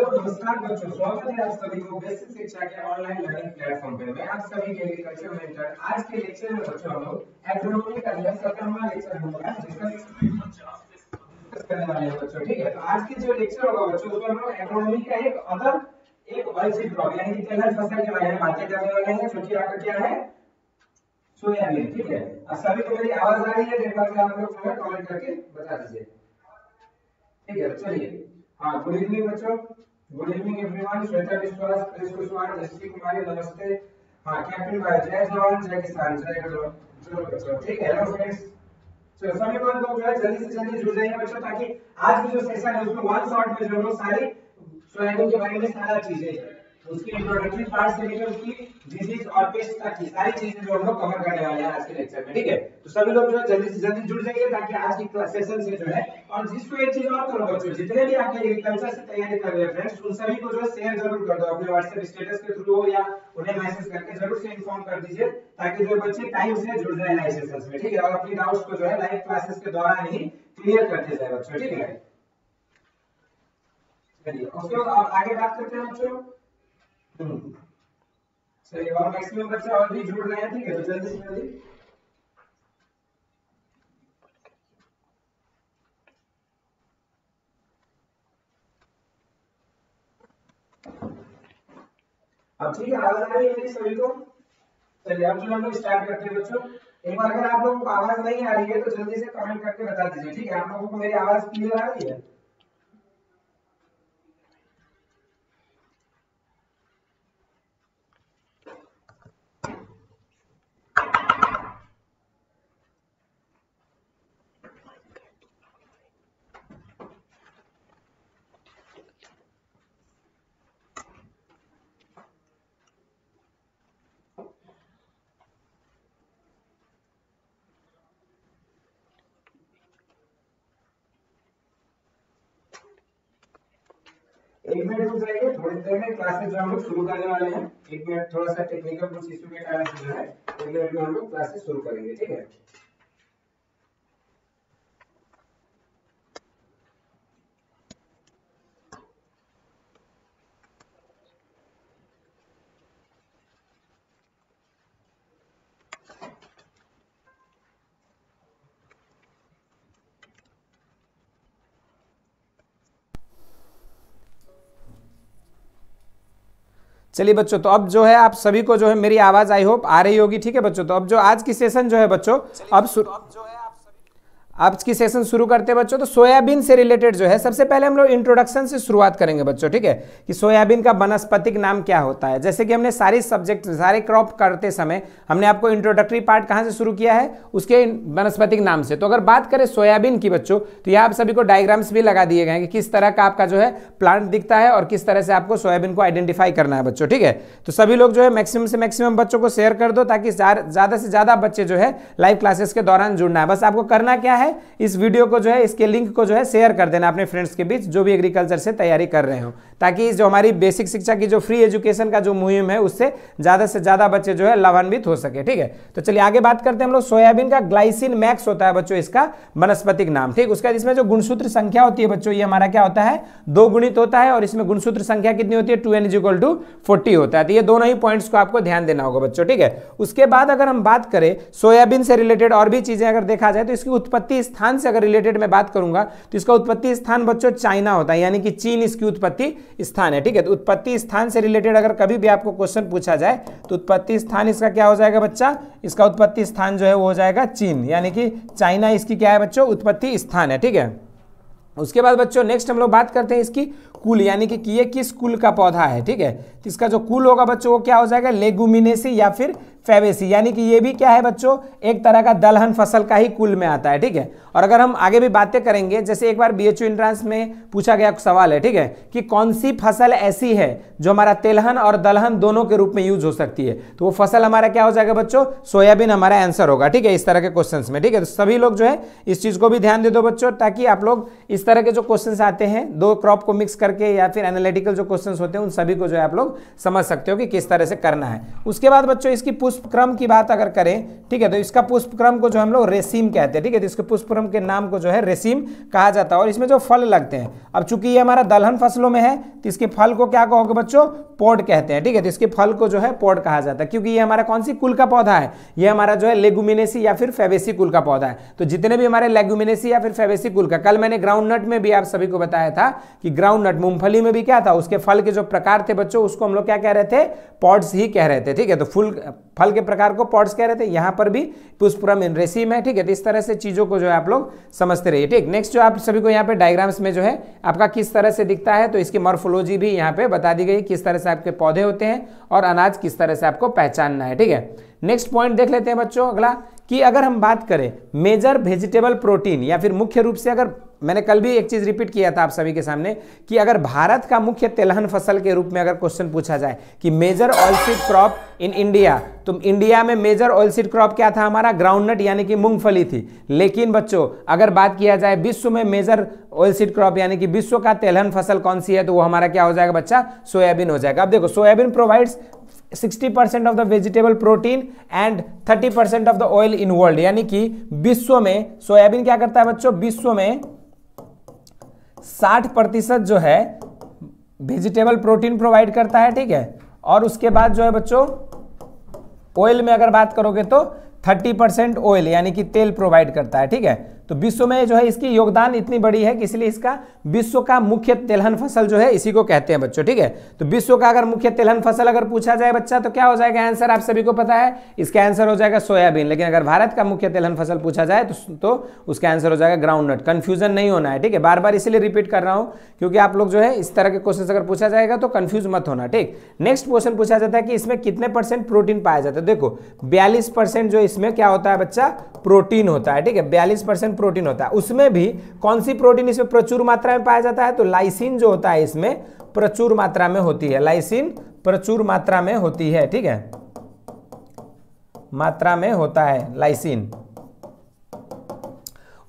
Hello नमस्कार बच्चों स्वागत है आप सभी को बेसिक शिक्षा के ऑनलाइन लर्निंग प्लेटफॉर्म पे मैं आप सभी के लिए एग्रीकल्चर मेंटर आज के लेक्चर में बच्चों हम लोग एग्रोनॉमी का यह सत्रहवां लेक्चर होगा जिसका करने वाले हैं बच्चों ठीक है तो आज के जो लेक्चर होगा बच्चों उसमें हम लोग एग्रोनॉमी का एक अदर एक वैसे ड्रॉप यानी कि तिलहन फसल के बारे में बातें करने वाले हैं जो आपका क्या है सोयाबीन ठीक है सभी को मेरी आवाज आ रही है एक बार आप लोग कमेंट करके बता दीजिए ठीक है चलिए हाँ गुड इवनिंग बच्चों good evening everyone Shweta Vishwas प्रेश कुमार जस्सी कुमारी नमस्ते हाँ कैप्टन भाई जय जवान जय किसान जय चलो बच्चों ठीक है हेलो फ्रेंड्स तो सभी लोग जो है जल्दी से जल्दी जुड़ जाइए बच्चों ताकि आज की जो सेशन है उसमें वन शॉट में जो हम सारी सोयाबीन के बारे में सारा चीजें उसकी इंट्रोडक्टरी पार्ट से लेकर उसकी डिजीज और पेस्ट तक की सारी चीजें जो हम लोग कवर करने वाले हैं आज के लेक्चर में ठीक है तो सभी लोग जो है जल्दी से जल्दी जुड़ जाइए ताकि आज की क्लास सेशन से जो है और जिसको एक चीज और करो बच्चों जितने भी आपके एग्रीकल्चर से तैयारी कर रहे हैं फ्रेंड्स उन सभी को जो है शेयर जरूर कर दो अपने व्हाट्सएप स्टेटस के थ्रू हो या उन्हें मैसेज करके जरूर से इन्फॉर्म कर दीजिए ताकि जो बच्चे टाइम से जुड़ जाए लाइव सेशन में ठीक है और अपनी डाउट्स को जो है लाइव क्लासेस के द्वारा ही क्लियर करते जाए बच्चों ठीक है चलिए उसके बाद आगे बात करते हैं बच्चों चलिए हम्म। और मैक्सिमम बच्चे और भी जुड़ रहे हैं ठीक है तो जल्दी से जल्दी अब ठीक है आवाज आ रही है सभी को चलिए अब जो हम लोग स्टार्ट करते हैं बच्चों एक बार अगर आप लोगों को आवाज नहीं आ रही है तो जल्दी से कमेंट करके बता दीजिए ठीक है आप लोगों को मेरी आवाज क्लियर आ रही है थोड़ी देर में क्लासेस हम लोग शुरू करने वाले हैं एक मिनट थोड़ा सा टेक्निकल कुछ इश्यू के कारण जो है अगले हम लोग क्लासेस शुरू करेंगे ठीक है चलिए बच्चों तो अब जो है आप सभी को जो है मेरी आवाज़ आई होप आ रही होगी ठीक है बच्चों तो अब जो आज की सेशन जो है बच्चों अब, तो अब जो है आप इसकी सेशन शुरू करते हैं बच्चों तो सोयाबीन से रिलेटेड जो है सबसे पहले हम लोग इंट्रोडक्शन से शुरुआत करेंगे बच्चों ठीक है कि सोयाबीन का वनस्पतिक नाम क्या होता है जैसे कि हमने सारी सब्जेक्ट सारे क्रॉप करते समय हमने आपको इंट्रोडक्टरी पार्ट कहाँ से शुरू किया है उसके वनस्पतिक नाम से तो अगर बात करें सोयाबीन की बच्चों तो यहाँ आप सभी को डायग्राम्स भी लगा दिए गए कि किस तरह का आपका जो है प्लांट दिखता है और किस तरह से आपको सोयाबीन को आइडेंटिफाई करना है बच्चों ठीक है तो सभी लोग जो है मैक्सिमम से मैक्सिमम बच्चों को शेयर कर दो ताकि ज़्यादा से ज़्यादा बच्चे जो है लाइव क्लासेस के दौरान जुड़ना है बस आपको करना क्या है है इस वीडियो को जो है इसके लिंक को जो है शेयर कर देना अपने फ्रेंड्स के बीच जो भी एग्रीकल्चर से तैयारी कर रहे हो ताकि जो हमारी बेसिक शिक्षा की जो फ्री एजुकेशन का जो मुहिम है उससे ज़्यादा से ज़्यादा बच्चे जो है लाभान्वित हो सके ठीक है तो चलिए आगे बात करते हैं हम लोग सोयाबीन का ग्लाइसिन मैक्स होता है बच्चों इसका वनस्पतिक नाम ठीक उसका जिसमें इसमें जो गुणसूत्र संख्या होती है बच्चों ये हमारा क्या होता है दो गुणित होता है और इसमें गुणसूत्र संख्या कितनी होती है two N is equal to forty होता है तो ये दोनों ही पॉइंट्स को आपको ध्यान देना होगा बच्चों ठीक है उसके बाद अगर हम बात करें सोयाबीन से रिलेटेड और भी चीज़ें अगर देखा जाए तो इसकी उत्पत्ति स्थान से अगर रिलेटेड मैं बात करूंगा तो इसका उत्पत्ति स्थान बच्चों चाइना होता है यानी कि चीन इसकी उत्पत्ति स्थान है ठीक है तो उत्पत्ति स्थान से रिलेटेड अगर कभी भी आपको क्वेश्चन पूछा जाए तो उत्पत्ति स्थान इसका क्या हो जाएगा बच्चा इसका उत्पत्ति स्थान जो है वो हो जाएगा चीन यानी कि चाइना इसकी क्या है बच्चों उत्पत्ति स्थान है ठीक है उसके बाद बच्चों नेक्स्ट हम लोग बात करते हैं इसकी कुल यानी कि ये किस कुल का पौधा है ठीक है तो इसका जो कुल होगा बच्चों वो क्या हो जाएगा लेगुमिनेसी या फिर फेवेसी यानी कि ये भी क्या है बच्चों एक तरह का दलहन फसल का ही कुल में आता है ठीक है और अगर हम आगे भी बातें करेंगे जैसे एक बार बीएचयू एच एंट्रांस में पूछा गया सवाल है ठीक है कि कौन सी फसल ऐसी है जो हमारा तेलहन और दलहन दोनों के रूप में यूज हो सकती है तो वो फसल हमारा क्या हो जाएगा बच्चों सोयाबीन हमारा आंसर होगा ठीक है इस तरह के क्वेश्चन में ठीक है तो सभी लोग जो है इस चीज़ को भी ध्यान दे दो बच्चों ताकि आप लोग इस तरह के जो क्वेश्चन आते हैं दो क्रॉप को मिक्स करके या फिर एनालिटिकल जो क्वेश्चन होते हैं उन सभी को जो है आप लोग समझ सकते हो कि किस तरह से करना है उसके बाद बच्चों इसकी पुष्प पुष्पक्रम की बात अगर करें ठीक है तो इसका पुष्पक्रम को जो हम लोग रेसिम कहते हैं ठीक है तो इसके पुष्पक्रम के नाम को जो है रेसिम कहा जाता है और इसमें जो फल लगते हैं अब चूंकि ये हमारा दलहन फसलों में है तो इसके फल को क्या कहोगे बच्चों पोड कहते हैं ठीक है तो इसके फल को जो है पोड कहा जाता है क्योंकि ये हमारा कौन सी कुल का पौधा है ये हमारा जो है लेगुमिनेसी या फिर फेवेसी कुल का पौधा है तो जितने भी हमारे लेगुमिनेसी या फिर फेवेसी कुल का कल मैंने ग्राउंड नट में भी आप सभी को बताया था कि ग्राउंड नट मूंगफली में भी क्या था उसके फल के जो प्रकार थे बच्चों उसको हम लोग क्या कह रहे थे पॉड्स ही कह रहे थे ठीक है तो फुल फल के प्रकार को पॉड्स कह रहे थे यहां पर भी पुष्पुरम इन है ठीक है तो इस तरह से चीज़ों को जो है आप लोग समझते रहिए ठीक नेक्स्ट जो आप सभी को यहाँ पे डायग्राम्स में जो है आपका किस तरह से दिखता है तो इसकी मॉर्फोलॉजी भी यहाँ पे बता दी गई किस तरह से आपके पौधे होते हैं और अनाज किस तरह से आपको पहचानना है ठीक है नेक्स्ट पॉइंट देख लेते हैं बच्चों अगला कि अगर हम बात करें मेजर वेजिटेबल प्रोटीन या फिर मुख्य रूप से अगर मैंने कल भी एक चीज़ रिपीट किया था आप सभी के सामने कि अगर भारत का मुख्य तेलहन फसल के रूप में अगर क्वेश्चन पूछा जाए कि major oilseed crop in India तो इंडिया में मेजर ऑयलसीड क्रॉप क्या था हमारा ग्राउंडनट यानी कि मूंगफली थी लेकिन बच्चों अगर बात किया जाए विश्व में मेजर ऑयलसीड क्रॉप यानी कि विश्व का तेलहन फसल कौन सी है तो वो हमारा क्या हो जाएगा बच्चा सोयाबीन हो जाएगा अब देखो soybean provides 60% percent of the vegetable protein and 30% percent of the oil in world यानी कि विश्व में सोयाबीन क्या करता है बच्चों विश्व में साठ प्रतिशत जो है वेजिटेबल प्रोटीन प्रोवाइड करता है ठीक है और उसके बाद जो है बच्चों ऑयल में अगर बात करोगे तो 30 परसेंट ऑयल यानी कि तेल प्रोवाइड करता है ठीक है तो विश्व में जो है इसकी योगदान इतनी बड़ी है कि इसलिए इसका विश्व का मुख्य तेलहन फसल जो है इसी को कहते हैं बच्चों ठीक है तो विश्व का अगर मुख्य तेलहन फसल अगर पूछा जाए बच्चा तो क्या हो जाएगा आंसर आप सभी को पता है इसका आंसर हो जाएगा सोयाबीन लेकिन अगर भारत का मुख्य तेलहन फसल पूछा जाए तो, तो उसका आंसर हो जाएगा ग्राउंड नट कन्फ्यूजन नहीं होना है ठीक है बार बार इसलिए रिपीट कर रहा हूँ क्योंकि आप लोग जो है इस तरह के क्वेश्चन अगर पूछा जाएगा तो कन्फ्यूज मत होना ठीक नेक्स्ट क्वेश्चन पूछा जाता है कि इसमें कितने परसेंट प्रोटीन पाया जाता है देखो बयालीस जो इसमें क्या होता है बच्चा प्रोटीन होता है ठीक है बयालीस प्रोटीन होता है उसमें भी कौन सी प्रोटीन इसमें प्रचुर मात्रा में पाया जाता है तो लाइसिन जो होता है इसमें प्रचुर मात्रा में होती है लाइसिन प्रचुर मात्रा में होती है ठीक है मात्रा में होता है लाइसिन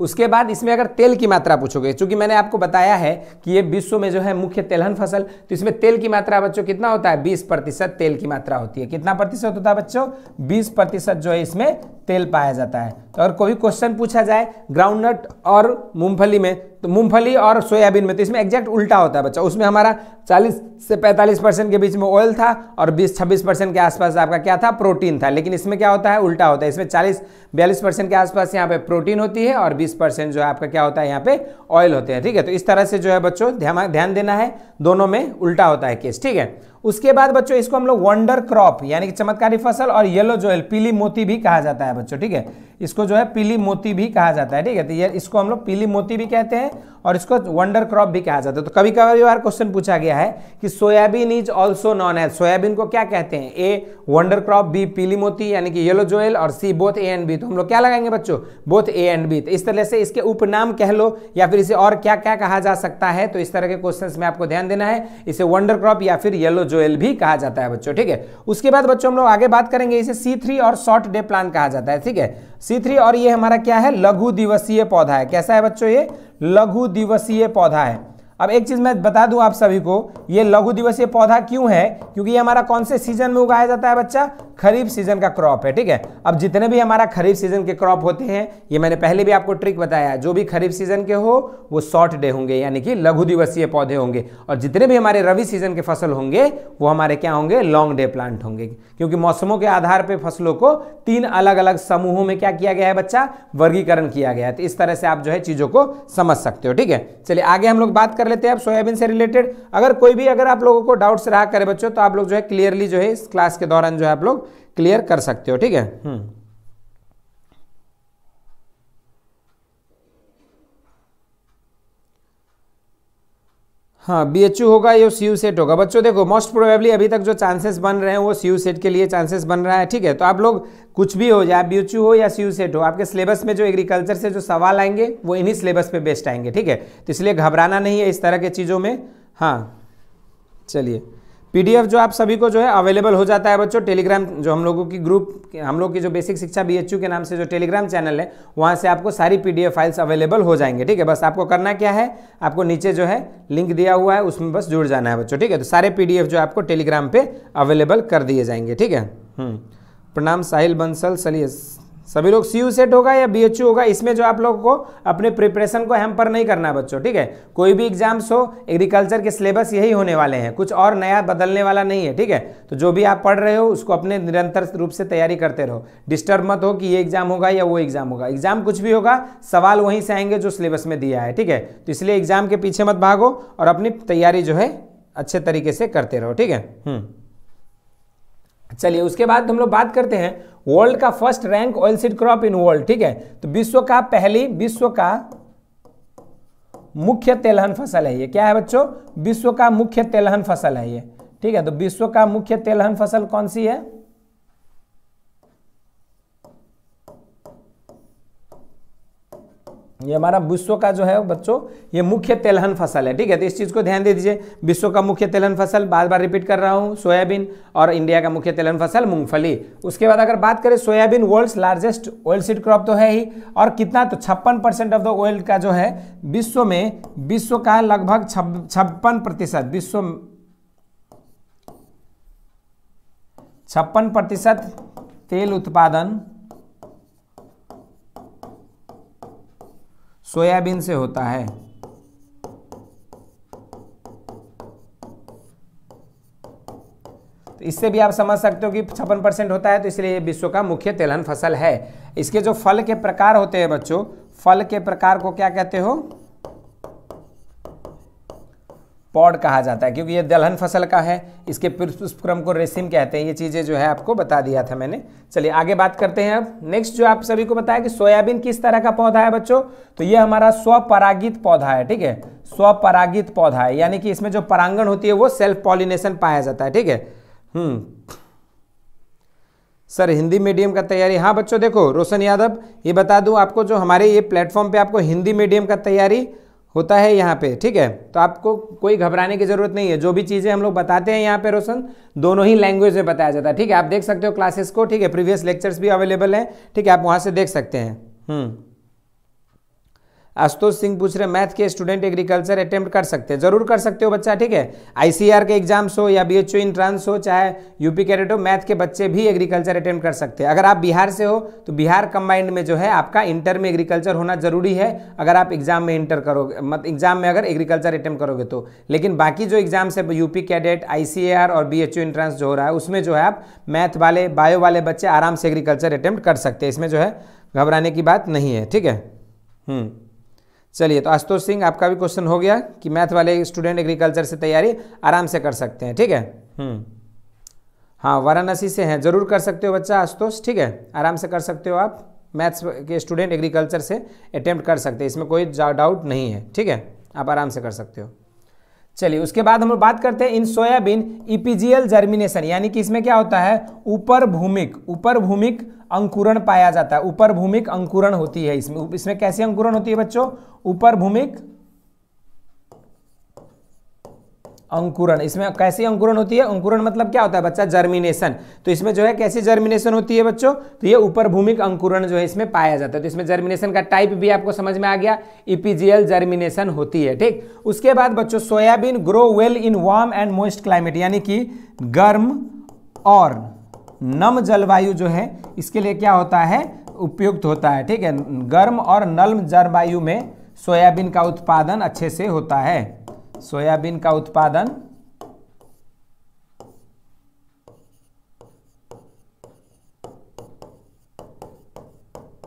उसके बाद इसमें अगर तेल की मात्रा पूछोगे चूंकि मैंने आपको बताया है कि ये विश्व में जो है मुख्य तेलहन फसल तो इसमें तेल की मात्रा बच्चों कितना होता है बीस प्रतिशत तेल की मात्रा होती है कितना प्रतिशत होता है बच्चों बीस प्रतिशत जो है इसमें तेल पाया जाता है तो और कोई क्वेश्चन पूछा जाए ग्राउंड नट और मूंगफली में तो मूंगफली और सोयाबीन में तो इसमें एग्जैक्ट उल्टा होता है बच्चा उसमें हमारा 40 से 45 परसेंट के बीच में ऑयल था और 20-26 परसेंट के आसपास आपका क्या था प्रोटीन था लेकिन इसमें क्या होता है उल्टा होता है इसमें 40 बयालीस परसेंट के आसपास यहाँ पे प्रोटीन होती है और 20 परसेंट जो है आपका क्या होता है यहाँ पे ऑयल होते हैं ठीक है तो इस तरह से जो है बच्चों ध्यान देना है दोनों में उल्टा होता है केस ठीक है उसके बाद बच्चों इसको हम लोग वंडर क्रॉप यानी कि चमत्कारी फसल और येलो जो है पीली मोती भी कहा जाता है बच्चों ठीक है इसको जो है पीली मोती भी कहा जाता है ठीक है तो ये इसको हम लोग पीली मोती भी कहते हैं और इसको वंडर क्रॉप भी कहा जाता है तो कभी कभी बार क्वेश्चन पूछा गया है कि soybean is also known as soybean को क्या कहते हैं ए वंडर क्रॉप बी पीली मोती यानी कि येलो जोएल और C both A and B तो हम लोग क्या लगाएंगे बच्चों बोथ ए एंड बी तो इस तरह से इसके उपनाम कह लो या फिर इसे और क्या क्या कहा जा सकता है तो इस तरह के क्वेश्चन में आपको ध्यान देना है इसे वंडर क्रॉप या फिर येलो जोएल भी कहा जाता है बच्चों ठीक है उसके बाद बच्चों हम लोग आगे बात करेंगे इसे सी थ्री और शॉर्ट डे प्लान कहा जाता है ठीक है सी थ्री और ये हमारा क्या है लघु दिवसीय पौधा है कैसा है बच्चों ये लघु दिवसीय पौधा है अब एक चीज़ मैं बता दूं आप सभी को ये लघु दिवसीय पौधा क्यों है क्योंकि ये हमारा कौन से सीजन में उगाया जाता है बच्चा खरीफ सीजन का क्रॉप है ठीक है अब जितने भी हमारा खरीफ सीजन के क्रॉप होते हैं ये मैंने पहले भी आपको ट्रिक बताया जो भी खरीफ सीजन के हो वो शॉर्ट डे होंगे यानी कि लघु दिवसीय पौधे होंगे और जितने भी हमारे रवि सीजन के फसल होंगे वो हमारे क्या होंगे लॉन्ग डे प्लांट होंगे क्योंकि मौसमों के आधार पर फसलों को तीन अलग अलग समूहों में क्या किया गया है बच्चा वर्गीकरण किया गया है तो इस तरह से आप जो है चीज़ों को समझ सकते हो ठीक है चलिए आगे हम लोग बात कर लेते हैं आप सोयाबीन से रिलेटेड अगर कोई भी अगर आप लोगों को डाउट्स रहा करे बच्चों तो आप लोग जो है क्लियरली जो है इस क्लास के दौरान जो है आप लोग क्लियर कर सकते हो ठीक है हम्म। हाँ बी एच यू होगा या सी यू सेट होगा बच्चों देखो मोस्ट प्रोबेबली अभी तक जो चांसेस बन रहे हैं वो सी यू सेट के लिए चांसेस बन रहा है ठीक है तो आप लोग कुछ भी हो जाए बी एच यू हो या सी यू सेट हो आपके सिलेबस में जो एग्रीकल्चर से जो सवाल आएंगे वो इन्हीं सिलेबस पे बेस्ट आएंगे ठीक है तो इसलिए घबराना नहीं है इस तरह की चीज़ों में हाँ चलिए पीडीएफ जो आप सभी को जो है अवेलेबल हो जाता है बच्चों टेलीग्राम जो हम लोगों की ग्रुप हम लोग की जो बेसिक शिक्षा बीएचयू के नाम से जो टेलीग्राम चैनल है वहाँ से आपको सारी पीडीएफ फाइल्स अवेलेबल हो जाएंगे ठीक है बस आपको करना क्या है आपको नीचे जो है लिंक दिया हुआ है उसमें बस जुड़ जाना है बच्चों ठीक है तो सारे पी जो आपको टेलीग्राम पर अवेलेबल कर दिए जाएंगे ठीक है हम्म। प्रणाम साहिल बंसल सलीस सभी लोग सी यू सेट होगा या बी एच यू होगा इसमें जो आप लोगों को अपने प्रिपरेशन को हेम्पर नहीं करना है बच्चों ठीक है कोई भी एग्जाम्स हो एग्रीकल्चर के सिलेबस यही होने वाले हैं कुछ और नया बदलने वाला नहीं है ठीक है तो जो भी आप पढ़ रहे हो उसको अपने निरंतर रूप से तैयारी करते रहो डिस्टर्ब मत हो कि ये एग्जाम होगा या वो एग्जाम होगा एग्जाम कुछ भी होगा सवाल वहीं से आएंगे जो सिलेबस में दिया है ठीक है तो इसलिए एग्जाम के पीछे मत भागो और अपनी तैयारी जो है अच्छे तरीके से करते रहो ठीक है हम्म। चलिए उसके बाद हम लोग बात करते हैं वर्ल्ड का first rank seed crop in world ठीक है तो विश्व का पहली विश्व का मुख्य तेलहन फसल है ये क्या है बच्चों विश्व का मुख्य तेलहन फसल है ये ठीक है तो विश्व का मुख्य तेलहन फसल कौन सी है ये हमारा विश्व का जो है बच्चों ये मुख्य तेलहन फसल है ठीक है तो इस चीज़ को ध्यान दे दीजिए विश्व का मुख्य तेलहन फसल बार बार रिपीट कर रहा हूँ सोयाबीन और इंडिया का मुख्य तेलहन फसल मूंगफली उसके बाद अगर बात करें soybean world's largest oil seed crop तो है ही और कितना तो छप्पन परसेंट ऑफ द ऑयल का जो है विश्व में विश्व का लगभग छप्पन प्रतिशत विश्व छप्पन प्रतिशत तेल उत्पादन सोयाबीन से होता है तो इससे भी आप समझ सकते हो कि छप्पन परसेंट होता है तो इसलिए विश्व का मुख्य तेलहन फसल है इसके जो फल के प्रकार होते हैं बच्चों फल के प्रकार को क्या कहते हो पॉड कहा जाता है क्योंकि ये दलहन फसल का है इसके पुष्पक्रम को रेसिम कहते हैं ये चीज़ें जो है आपको बता दिया था मैंने चलिए आगे बात करते हैं अब नेक्स्ट जो आप सभी को बताया कि सोयाबीन किस तरह का पौधा है बच्चों तो ये हमारा स्वपरागित पौधा है ठीक है स्वपरागित पौधा है यानी कि इसमें जो परांगण होती है वो सेल्फ पॉलिनेशन पाया जाता है ठीक है हम्म। सर हिंदी मीडियम का तैयारी हाँ बच्चों देखो रोशन यादव ये बता दूँ आपको जो हमारे ये प्लेटफॉर्म पर आपको हिंदी मीडियम का तैयारी होता है यहाँ पे ठीक है तो आपको कोई घबराने की ज़रूरत नहीं है जो भी चीज़ें हम लोग बताते हैं यहाँ पे रोशन दोनों ही लैंग्वेज में बताया जाता है ठीक है आप देख सकते हो क्लासेस को ठीक है प्रीवियस लेक्चर्स भी अवेलेबल हैं ठीक है आप वहाँ से देख सकते हैं हम्म। आशुतोष सिंह पूछ रहे मैथ के स्टूडेंट एग्रीकल्चर अटेम्प्ट कर सकते हैं जरूर कर सकते हो बच्चा ठीक है आईसीआर e के एग्जाम्स हो या बीएचयू इंट्रांस हो चाहे यूपी कैडेट हो मैथ के बच्चे भी एग्रीकल्चर अटेम्प्ट कर सकते हैं अगर आप बिहार से हो तो बिहार कंबाइंड में जो है आपका इंटर में एग्रीकल्चर होना जरूरी है अगर आप एग्जाम में इंटर करोगे मत एग्जाम में अगर एग्रीकल्चर अटेम्प्ट करोगे तो लेकिन बाकी जो एग्जाम्स है यूपी कैडेट आई और बी एच जो हो रहा है उसमें जो है आप मैथ वाले बायो वाले बच्चे आराम से एग्रीकल्चर अटैम्प्ट कर सकते हैं इसमें जो है घबराने की बात नहीं है ठीक है हम्म चलिए तो आशुतोष सिंह आपका भी क्वेश्चन हो गया कि मैथ वाले स्टूडेंट एग्रीकल्चर से तैयारी आराम से कर सकते हैं ठीक है हम्म। हाँ वाराणसी से हैं जरूर कर सकते हो बच्चा आशुतोष ठीक है आराम से कर सकते हो आप मैथ्स के स्टूडेंट एग्रीकल्चर से अटैम्प्ट कर सकते हैं इसमें कोई डाउट नहीं है ठीक है आप आराम से कर सकते हो चलिए उसके बाद हम लोग बात करते हैं in soybean epigeal e germination यानी कि इसमें क्या होता है ऊपर भूमिक ऊपर भूमिक अंकुरण पाया जाता है ऊपर भूमिक अंकुरण होती है इसमें इसमें कैसे अंकुरण होती है बच्चों ऊपर भूमिक अंकुरण इसमें कैसी अंकुरण होती है अंकुरण मतलब क्या होता है बच्चा जर्मिनेशन तो इसमें जो है कैसी जर्मिनेशन होती है बच्चों तो ये ऊपर भूमिक अंकुरण जो है इसमें पाया जाता है तो इसमें जर्मिनेशन का टाइप भी आपको समझ में आ गया ईपीजीएल जर्मिनेशन होती है ठीक उसके बाद बच्चों soybean grow well in warm and moist climate यानी कि गर्म और नम जलवायु जो है इसके लिए क्या होता है उपयुक्त होता है ठीक है गर्म और नम जलवायु में सोयाबीन का उत्पादन अच्छे से होता है सोयाबीन का उत्पादन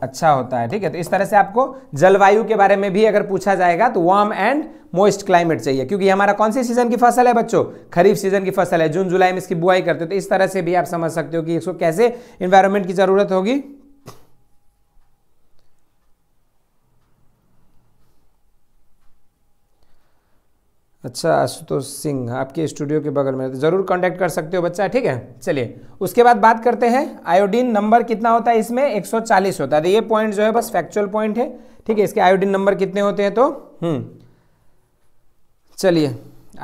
अच्छा होता है ठीक है तो इस तरह से आपको जलवायु के बारे में भी अगर पूछा जाएगा तो वार्म एंड मोइस्ट क्लाइमेट चाहिए क्योंकि हमारा कौन सी सीजन की फसल है बच्चों खरीफ सीजन की फसल है जून जुलाई में इसकी बुआई करते हो तो इस तरह से भी आप समझ सकते हो कि इसको कैसे इन्वायरमेंट की जरूरत होगी अच्छा आशुतोष सिंह आपके स्टूडियो के बगल में ज़रूर कांटेक्ट कर सकते हो बच्चा ठीक है चलिए उसके बाद बात करते हैं आयोडीन नंबर कितना होता है इसमें 140 होता है तो ये पॉइंट जो है बस फैक्चुअल पॉइंट है ठीक है इसके आयोडीन नंबर कितने होते हैं तो हम्म चलिए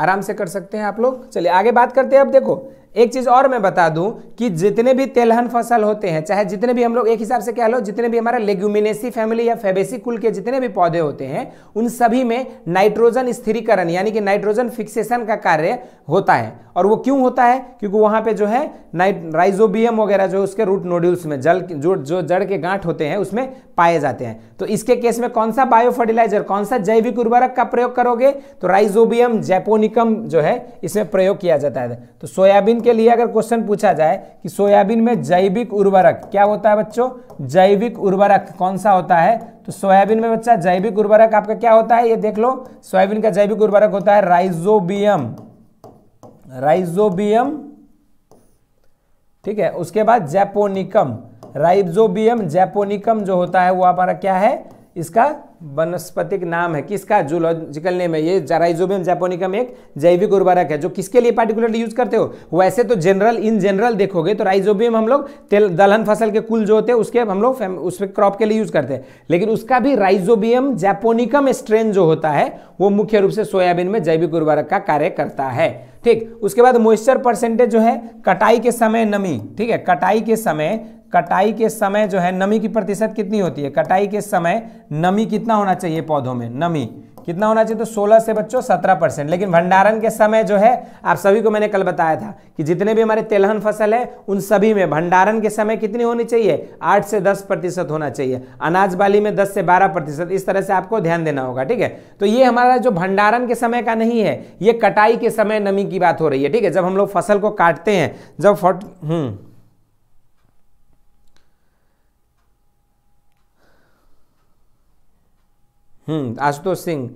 आराम से कर सकते हैं आप लोग चलिए आगे बात करते हैं अब देखो एक चीज़ और मैं बता दूं कि जितने भी तेलहन फसल होते हैं चाहे जितने भी हम लोग एक हिसाब से कह लो जितने भी हमारे लेग्यूमिनेसी फैमिली या फेबेसी कुल के जितने भी पौधे होते हैं उन सभी में नाइट्रोजन स्थिरीकरण यानी कि नाइट्रोजन फिक्सेशन का कार्य होता है और वो क्यों होता है क्योंकि वहां पर जो है राइजोबियम वगैरह जो उसके रूट नोड्यूल्स में जल जो जो जड़ के गांठ होते हैं उसमें पाए जाते हैं तो इसके केस में कौन सा बायोफर्टिलाइजर कौन सा जैविक उर्वरक का प्रयोग करोगे तो राइजोबियम जैपोनिकम जो है इसमें प्रयोग किया जाता है तो सोयाबीन के लिए अगर क्वेश्चन पूछा जाए कि सोयाबीन में जैविक उर्वरक क्या होता है बच्चों जैविक उर्वरक कौन सा होता है तो सोयाबीन में बच्चा जैविक उर्वरक आपका क्या होता है ये देख लो सोयाबीन का जैविक उर्वरक होता है राइजोबियम राइजोबियम ठीक है उसके बाद जैपोनिकम राइजोबियम जैपोनिकम जो होता है वो हमारा क्या है इसका वनस्पतिक नाम है किसका जूलॉजिकल नेम है ये जराइजोबियम जापोनिकम एक जैविक उर्वरक है जो किसके लिए पार्टिकुलरली यूज करते हो वैसे तो जनरल इन जनरल देखोगे तो राइजोबियम हम लोग तेल दलहन फसल के कुल जो होते हैं उसके हम लोग उस क्रॉप के लिए यूज करते हैं लेकिन उसका भी राइजोबियम जैपोनिकम स्ट्रेन जो होता है वो मुख्य रूप से सोयाबीन में जैविक उर्वरक का कार्य करता है ठीक उसके बाद मॉइस्चर परसेंटेज जो है कटाई के समय नमी ठीक है कटाई के समय कटाई के समय जो है नमी की प्रतिशत कितनी होती है कटाई के समय नमी कितना होना चाहिए पौधों में नमी कितना होना चाहिए तो 16 से बच्चों 17 परसेंट लेकिन भंडारण के समय जो है आप सभी को मैंने कल बताया था कि जितने भी हमारे तेलहन फसल है उन सभी में भंडारण के समय कितनी होनी चाहिए 8 से 10 प्रतिशत होना चाहिए अनाज बाली में 10 से 12 प्रतिशत इस तरह से आपको ध्यान देना होगा ठीक है तो ये हमारा जो भंडारण के समय का नहीं है ये कटाई के समय नमी की बात हो रही है ठीक है जब हम लोग फसल को काटते हैं जब फट हम्म हम्म, आशुतोष सिंह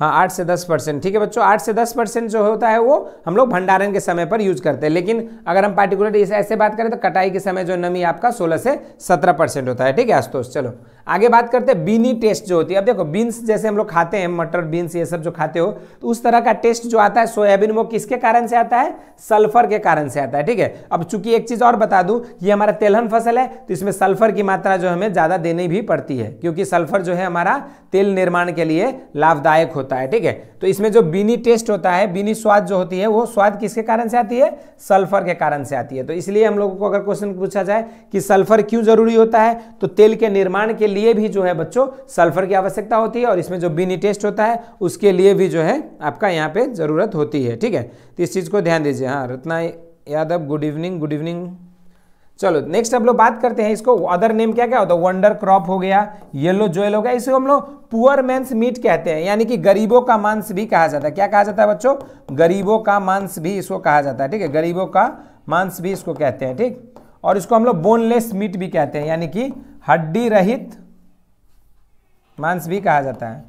हाँ आठ से दस परसेंट ठीक है बच्चों आठ से दस परसेंट जो होता है वो हम लोग भंडारण के समय पर यूज करते हैं लेकिन अगर हम पार्टिकुलर ऐसे बात करें तो कटाई के समय जो नमी आपका सोलह से सत्रह परसेंट होता है ठीक है आशुतोष चलो आगे बात करते हैं बीनी टेस्ट जो होती है अब देखो बीन्स जैसे हम लोग खाते हैं मटर बीन्स ये सब जो खाते हो तो उस तरह का टेस्ट जो आता है सोयाबीन वो किसके कारण से आता है सल्फर के कारण से आता है ठीक है अब चूंकि एक चीज़ और बता दूं ये हमारा तेलहन फसल है तो इसमें सल्फर की मात्रा जो हमें ज़्यादा देनी भी पड़ती है क्योंकि सल्फर जो है हमारा तेल निर्माण के लिए लाभदायक होता है ठीक है तो इसमें जो बीनी टेस्ट होता है बीनी स्वाद जो होती है वो स्वाद किसके कारण से आती है सल्फर के कारण से आती है तो इसलिए हम लोगों को अगर क्वेश्चन पूछा जाए कि सल्फर क्यों जरूरी होता है तो तेल के निर्माण के लिए भी जो है बच्चों सल्फर की आवश्यकता होती है और इसमें जो बीनी टेस्ट होता है उसके लिए भी जो है आपका यहाँ पर ज़रूरत होती है ठीक है तो इस चीज़ को ध्यान दीजिए हाँ Ratna Yadav good evening good evening चलो नेक्स्ट हम लोग बात करते हैं इसको अदर नेम क्या क्या होता है वंडर क्रॉप हो गया येलो जोयल हो गया इसको हम लोग पुअर मैंस मीट कहते हैं यानी कि गरीबों का मांस भी कहा जाता है क्या कहा जाता है बच्चों गरीबों का मांस भी इसको कहा जाता है ठीक है गरीबों का मांस भी इसको कहते हैं ठीक और इसको हम लोग बोनलेस मीट भी कहते हैं यानी कि हड्डी रहित मांस भी कहा जाता है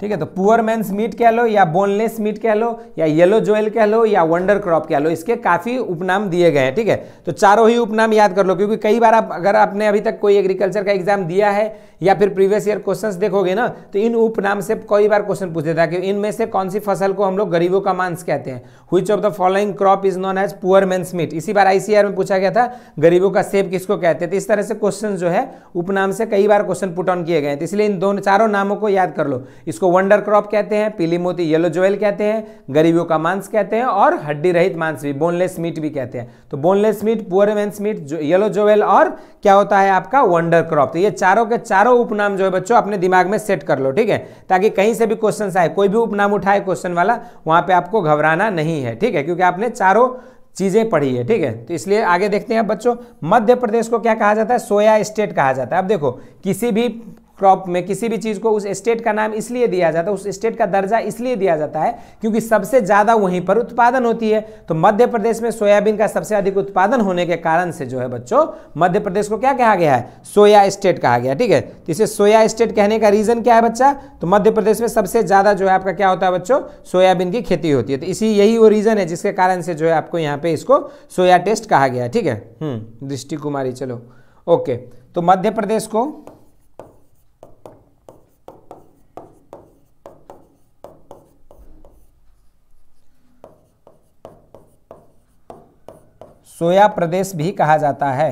ठीक है तो पुअर मैंस मीट कह लो या बोनलेस मीट कह लो या येलो ज्वेल कह लो या वंडर क्रॉप कह लो इसके काफ़ी उपनाम दिए गए हैं ठीक है तो चारों ही उपनाम याद कर लो क्योंकि कई बार आप अगर आपने अभी तक कोई एग्रीकल्चर का एग्जाम दिया है या फिर प्रीवियस ईयर क्वेश्चन देखोगे ना तो इन उपनाम से कई बार क्वेश्चन पूछे था कि इनमें से कौन सी फसल को हम लोग गरीबों का मांस कहते हैं हुई of the following crop is known as poor man's meat इसी बार आईसीआर में पूछा गया था गरीबों का सेब किसको कहते हैं तो इस तरह से क्वेश्चन जो है उपनाम से कई बार क्वेश्चन पुट ऑन किए गए हैं तो इसलिए इन दोनों चारों नामों को याद कर लो इसको वंडर क्रॉप कहते हैं पीली मोती येलो ज्वेल कहते हैं गरीबियों का मांस कहते हैं और हड्डी रहित मांस भी बोनलेस मीट भी कहते हैं तो boneless meat poor men's meat yellow jewel और क्या होता है आपका वंडर क्रॉप तो ये चारों के चारों उपनाम जो है बच्चों अपने दिमाग में सेट कर लो ठीक है ताकि कहीं से भी क्वेश्चन आए कोई भी उपनाम उठाए क्वेश्चन वाला वहां पर आपको घबराना नहीं है ठीक है क्योंकि आपने चारों चीज़ें पढ़ी है ठीक है तो इसलिए आगे देखते हैं बच्चों मध्य प्रदेश को क्या कहा जाता है सोया स्टेट कहा जाता है अब देखो किसी भी क्रॉप में किसी भी चीज़ को उस स्टेट का नाम इसलिए दिया जाता है उस स्टेट का दर्जा इसलिए दिया जाता है क्योंकि सबसे ज़्यादा वहीं पर उत्पादन होती है तो मध्य प्रदेश में सोयाबीन का सबसे अधिक उत्पादन होने के कारण से जो है बच्चों मध्य प्रदेश को क्या कहा गया है सोया स्टेट कहा गया ठीक है तो इसे सोया स्टेट कहने का रीज़न क्या है बच्चा तो मध्य प्रदेश में सबसे ज़्यादा जो है आपका क्या होता है बच्चों सोयाबीन की खेती होती है तो इसी यही वो रीज़न है जिसके कारण से जो है आपको यहाँ पे इसको सोया टेस्ट कहा गया ठीक है हम्म, दृष्टि कुमारी चलो ओके तो मध्य प्रदेश को सोया प्रदेश भी कहा जाता है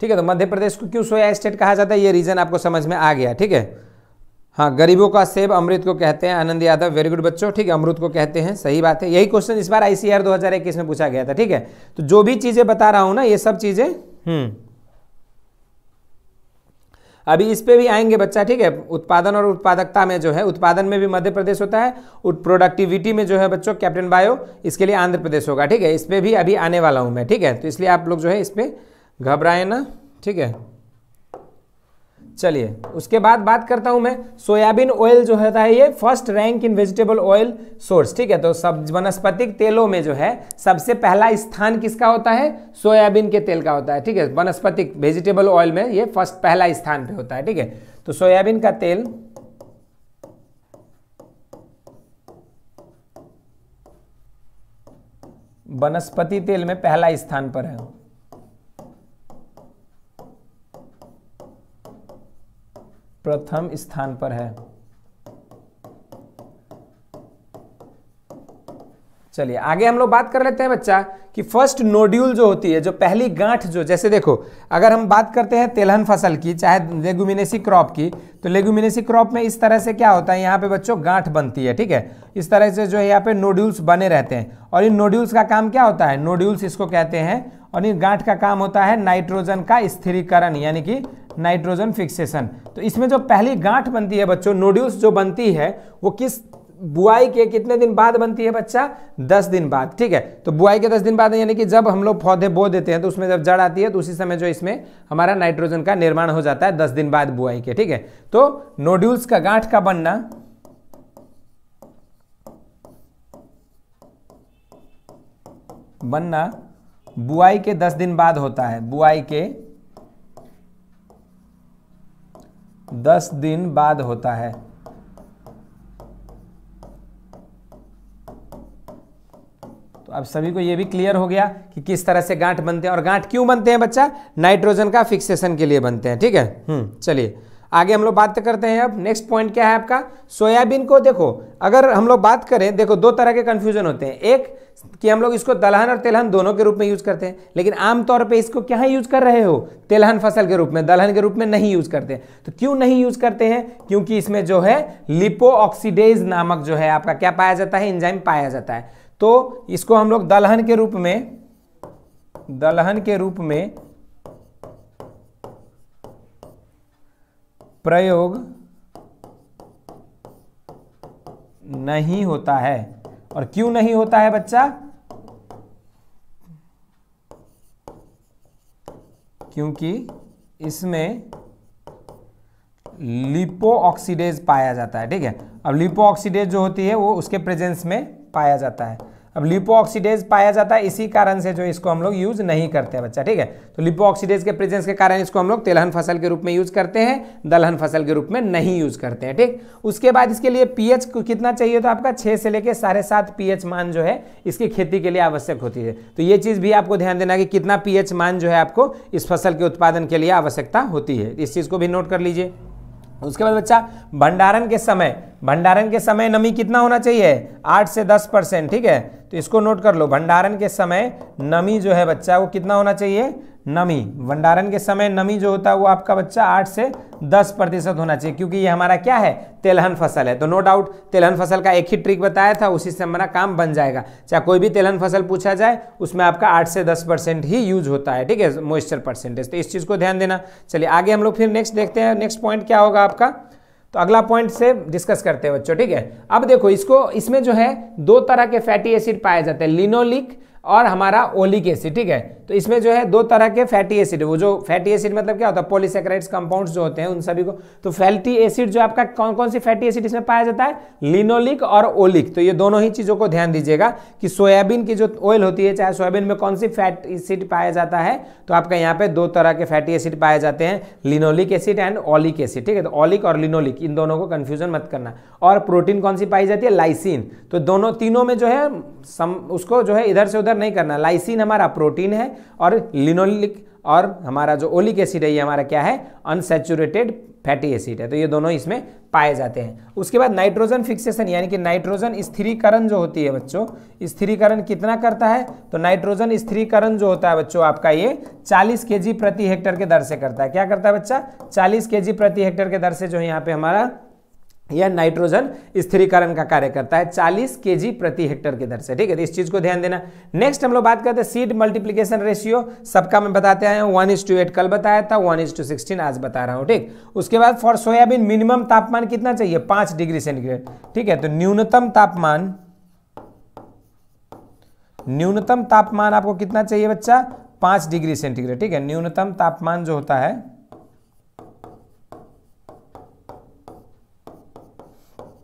ठीक है तो मध्य प्रदेश को क्यों सोया स्टेट कहा जाता है ये रीजन आपको समझ में आ गया ठीक है हाँ गरीबों का सेब अमृत को कहते हैं आनंद यादव वेरी गुड बच्चों ठीक है अमृत को कहते हैं सही बात है यही क्वेश्चन इस बार आईसीआर 2021 में पूछा गया था ठीक है तो जो भी चीज़ें बता रहा हूं ना ये सब चीज़ें हम्म अभी इस पे भी आएंगे बच्चा ठीक है उत्पादन और उत्पादकता में जो है उत्पादन में भी मध्य प्रदेश होता है प्रोडक्टिविटी में जो है बच्चों कैप्टन बायो इसके लिए आंध्र प्रदेश होगा ठीक है इस पर भी अभी आने वाला हूँ मैं ठीक है तो इसलिए आप लोग जो है इस पर घबराए ना ठीक है चलिए उसके बाद बात करता हूं मैं सोयाबीन ऑयल जो होता है ये first rank in vegetable oil source ठीक है तो सब वनस्पतिक तेलों में जो है सबसे पहला स्थान किसका होता है सोयाबीन के तेल का होता है ठीक है वनस्पतिक वेजिटेबल ऑयल में ये फर्स्ट पहला स्थान पे होता है ठीक है तो सोयाबीन का तेल वनस्पति तेल में पहला स्थान पर है प्रथम स्थान पर है चलिए आगे हम लोग बात कर लेते हैं बच्चा कि फर्स्ट नोड्यूल जो होती है जो पहली गांठ जो जैसे देखो अगर हम बात करते हैं तेलहन फसल की चाहे लेगुमिनेसी क्रॉप की तो लेगुमिनेसी क्रॉप में इस तरह से क्या होता है यहाँ पे बच्चों गांठ बनती है ठीक है इस तरह से जो है यहाँ पे नोड्यूल्स बने रहते हैं और इन नोड्यूल्स का काम क्या होता है नोड्यूल्स इसको कहते हैं और इन गांठ का काम होता है नाइट्रोजन का स्थिरीकरण यानी कि नाइट्रोजन फिक्सेशन तो इसमें जो पहली गांठ बनती है बच्चों नोड्यूल्स जो बनती है वो किस बुआई के कितने दिन बाद बनती है बच्चा दस दिन बाद ठीक है तो बुआई के दस दिन बाद यानी कि जब हम लोग पौधे बो देते हैं तो उसमें जब जड़ आती है तो उसी समय जो इसमें हमारा नाइट्रोजन का निर्माण हो जाता है दस दिन बाद बुआई के ठीक है तो नोड्यूल्स का गांठ का बनना बनना बुआई के दस दिन बाद होता है बुआई के दस दिन बाद होता है तो अब सभी को यह भी क्लियर हो गया कि किस तरह से गांठ बनते हैं और गांठ क्यों बनते हैं बच्चा नाइट्रोजन का फिक्सेशन के लिए बनते हैं ठीक है हम्म। चलिए आगे हम लोग बात करते हैं अब नेक्स्ट पॉइंट क्या है आपका सोयाबीन को देखो अगर हम लोग बात करें देखो दो तरह के कंफ्यूजन होते हैं एक कि हम लोग इसको दलहन और तेलहन दोनों के रूप में यूज करते हैं लेकिन आमतौर पे इसको क्या यूज कर रहे हो तेलहन फसल के रूप में दलहन के रूप में नहीं यूज करते तो क्यों नहीं यूज करते हैं क्योंकि इसमें जो है लिपो ऑक्सीडेज नामक जो है आपका क्या पाया जाता है इंजाइम पाया जाता है तो इसको हम लोग दलहन के रूप में दलहन के रूप में प्रयोग नहीं होता है और क्यों नहीं होता है बच्चा क्योंकि इसमें लिपो ऑक्सीडेज पाया जाता है ठीक है अब लिपो ऑक्सीडेज जो होती है वो उसके प्रेजेंस में पाया जाता है अब लिपो ऑक्सीडेज पाया जाता है इसी कारण से जो इसको हम लोग यूज नहीं करते हैं बच्चा ठीक है तो लिपो ऑक्सीडेज के प्रेजेंस के कारण इसको हम लोग तेलहन फसल के रूप में यूज करते हैं दलहन फसल के रूप में नहीं यूज करते हैं ठीक उसके बाद इसके लिए पीएच कितना चाहिए तो आपका छः से लेकर साढ़े सात पीएच मान जो है इसकी खेती के लिए आवश्यक होती है तो ये चीज़ भी आपको ध्यान देना कि कितना पीएच मान जो है आपको इस फसल के उत्पादन के लिए आवश्यकता होती है इस चीज़ को भी नोट कर लीजिए उसके बाद बच्चा भंडारण के समय भंडारण के समय नमी कितना होना चाहिए आठ से दस परसेंट ठीक है तो इसको नोट कर लो भंडारण के समय नमी जो है बच्चा वो कितना होना चाहिए नमी भंडारण के समय नमी जो होता है वो आपका बच्चा आठ से दस प्रतिशत होना चाहिए क्योंकि ये हमारा क्या है तेलहन फसल है तो नो डाउट तेलहन फसल का एक ही ट्रिक बताया था उसी से हमारा काम बन जाएगा चाहे कोई भी तेलहन फसल पूछा जाए उसमें आपका आठ से दस परसेंट ही यूज होता है ठीक है मॉइस्चर परसेंटेज तो इस चीज़ को ध्यान देना चलिए आगे हम लोग फिर नेक्स्ट देखते हैं नेक्स्ट पॉइंट क्या होगा आपका तो अगला पॉइंट से डिस्कस करते हैं बच्चों ठीक है अब देखो इसको इसमें जो है दो तरह के फैटी एसिड पाए जाते हैं लिनोलिक और हमारा ओलिक एसिड ठीक है तो इसमें जो है दो तरह के फैटी एसिड वो जो फैटी एसिड मतलब क्या होता है पोलिसक्राइड्स कंपाउंड जो होते हैं उन सभी को तो फैटी एसिड जो आपका कौन कौन सी फैटी एसिड इसमें पाया जाता है लिनोलिक और ओलिक तो ये दोनों ही चीज़ों को ध्यान दीजिएगा कि सोयाबीन की जो ऑयल होती है चाहे सोयाबीन में कौन सी फैट एसिड पाया जाता है तो आपका यहाँ पे दो तरह के फैटी एसिड पाए जाते हैं linoleic acid and oleic acid ठीक है तो ऑलिक और लिनोलिक इन दोनों को कन्फ्यूजन मत करना और प्रोटीन कौन सी पाई जाती है लाइसिन तो दोनों तीनों में जो है उसको जो है इधर से उधर अंतर नहीं करना लाइसिन हमारा प्रोटीन है और लिनोलिक और हमारा जो ओलिक एसिड है ये हमारा क्या है अनसेचुरेटेड फैटी एसिड है तो ये दोनों इसमें पाए जाते हैं उसके बाद नाइट्रोजन फिक्सेशन यानी कि नाइट्रोजन स्थिरीकरण जो होती है बच्चों स्थिरीकरण कितना करता है तो नाइट्रोजन स्थिरीकरण जो होता है बच्चों आपका ये 40 के प्रति हेक्टर के दर से करता है क्या करता है बच्चा 40 के प्रति हेक्टर के दर से जो यहाँ पे हमारा यह नाइट्रोजन स्थिरीकरण का कार्य करता है 40 के प्रति हेक्टर की दर से ठीक है तो इस चीज को ध्यान देना नेक्स्ट हम लोग बात करते हैं सीड मल्टीप्लिकेशन रेशियो सबका मैं बताते आए वन इज टू एट कल बताया था वन इज टू सिक्सटीन आज बता रहा हूं ठीक उसके बाद फॉर सोयाबीन मिनिमम तापमान कितना चाहिए पांच डिग्री सेंटीग्रेड ठीक है तो न्यूनतम तापमान न्यूनतम तापमान आपको कितना चाहिए बच्चा पांच डिग्री सेंटीग्रेड ठीक है न्यूनतम तापमान जो होता है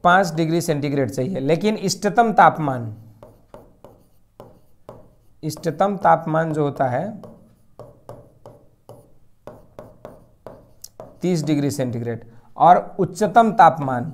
पांच डिग्री सेंटीग्रेड चाहिए लेकिन इष्टतम तापमान इष्टतम तापमान जो होता है तीस डिग्री सेंटीग्रेड और उच्चतम तापमान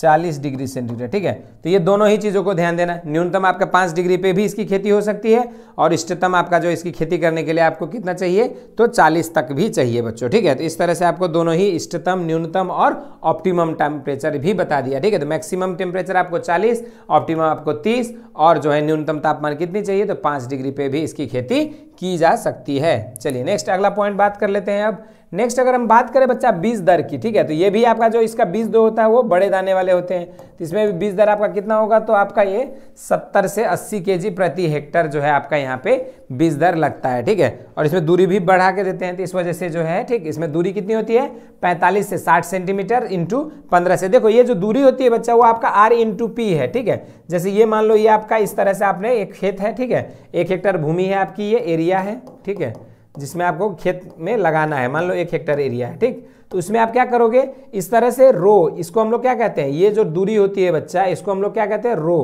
चालीस डिग्री सेंटीग्रेड ठीक है तो ये दोनों ही चीज़ों को ध्यान देना न्यूनतम आपका पाँच डिग्री पे भी इसकी खेती हो सकती है और इष्टतम आपका जो इसकी खेती करने के लिए आपको कितना चाहिए तो चालीस तक भी चाहिए बच्चों ठीक है तो इस तरह से आपको दोनों ही इष्टतम न्यूनतम और ऑप्टिमम टेम्परेचर भी बता दिया ठीक है तो मैक्सिमम टेम्परेचर आपको चालीस ऑप्टिमम आपको तीस और जो है न्यूनतम तापमान कितनी चाहिए तो पाँच डिग्री पे भी इसकी खेती की जा सकती है चलिए नेक्स्ट अगला पॉइंट बात कर लेते हैं अब नेक्स्ट अगर हम बात करें बच्चा बीज दर की ठीक है तो ये भी आपका जो इसका बीज दो होता है वो बड़े दाने वाले होते हैं तो इसमें भी बीज दर आपका कितना होगा तो आपका ये 70 से 80 के प्रति हेक्टर जो है आपका यहाँ पे बीज दर लगता है ठीक है और इसमें दूरी भी बढ़ा के देते हैं तो इस वजह से जो है ठीक इसमें दूरी कितनी होती है पैंतालीस से साठ सेंटीमीटर इंटू पंद्रह से देखो ये जो दूरी होती है बच्चा वो आपका आर इंटू पी है ठीक है जैसे ये मान लो ये आपका इस तरह से आपने एक खेत है ठीक है एक हेक्टर भूमि है आपकी ये एरिया है ठीक है जिसमें आपको खेत में लगाना है मान लो एक हेक्टर एरिया है ठीक तो उसमें आप क्या करोगे इस तरह से रो इसको हम लोग क्या कहते हैं ये जो दूरी होती है बच्चा इसको हम लोग क्या कहते हैं रो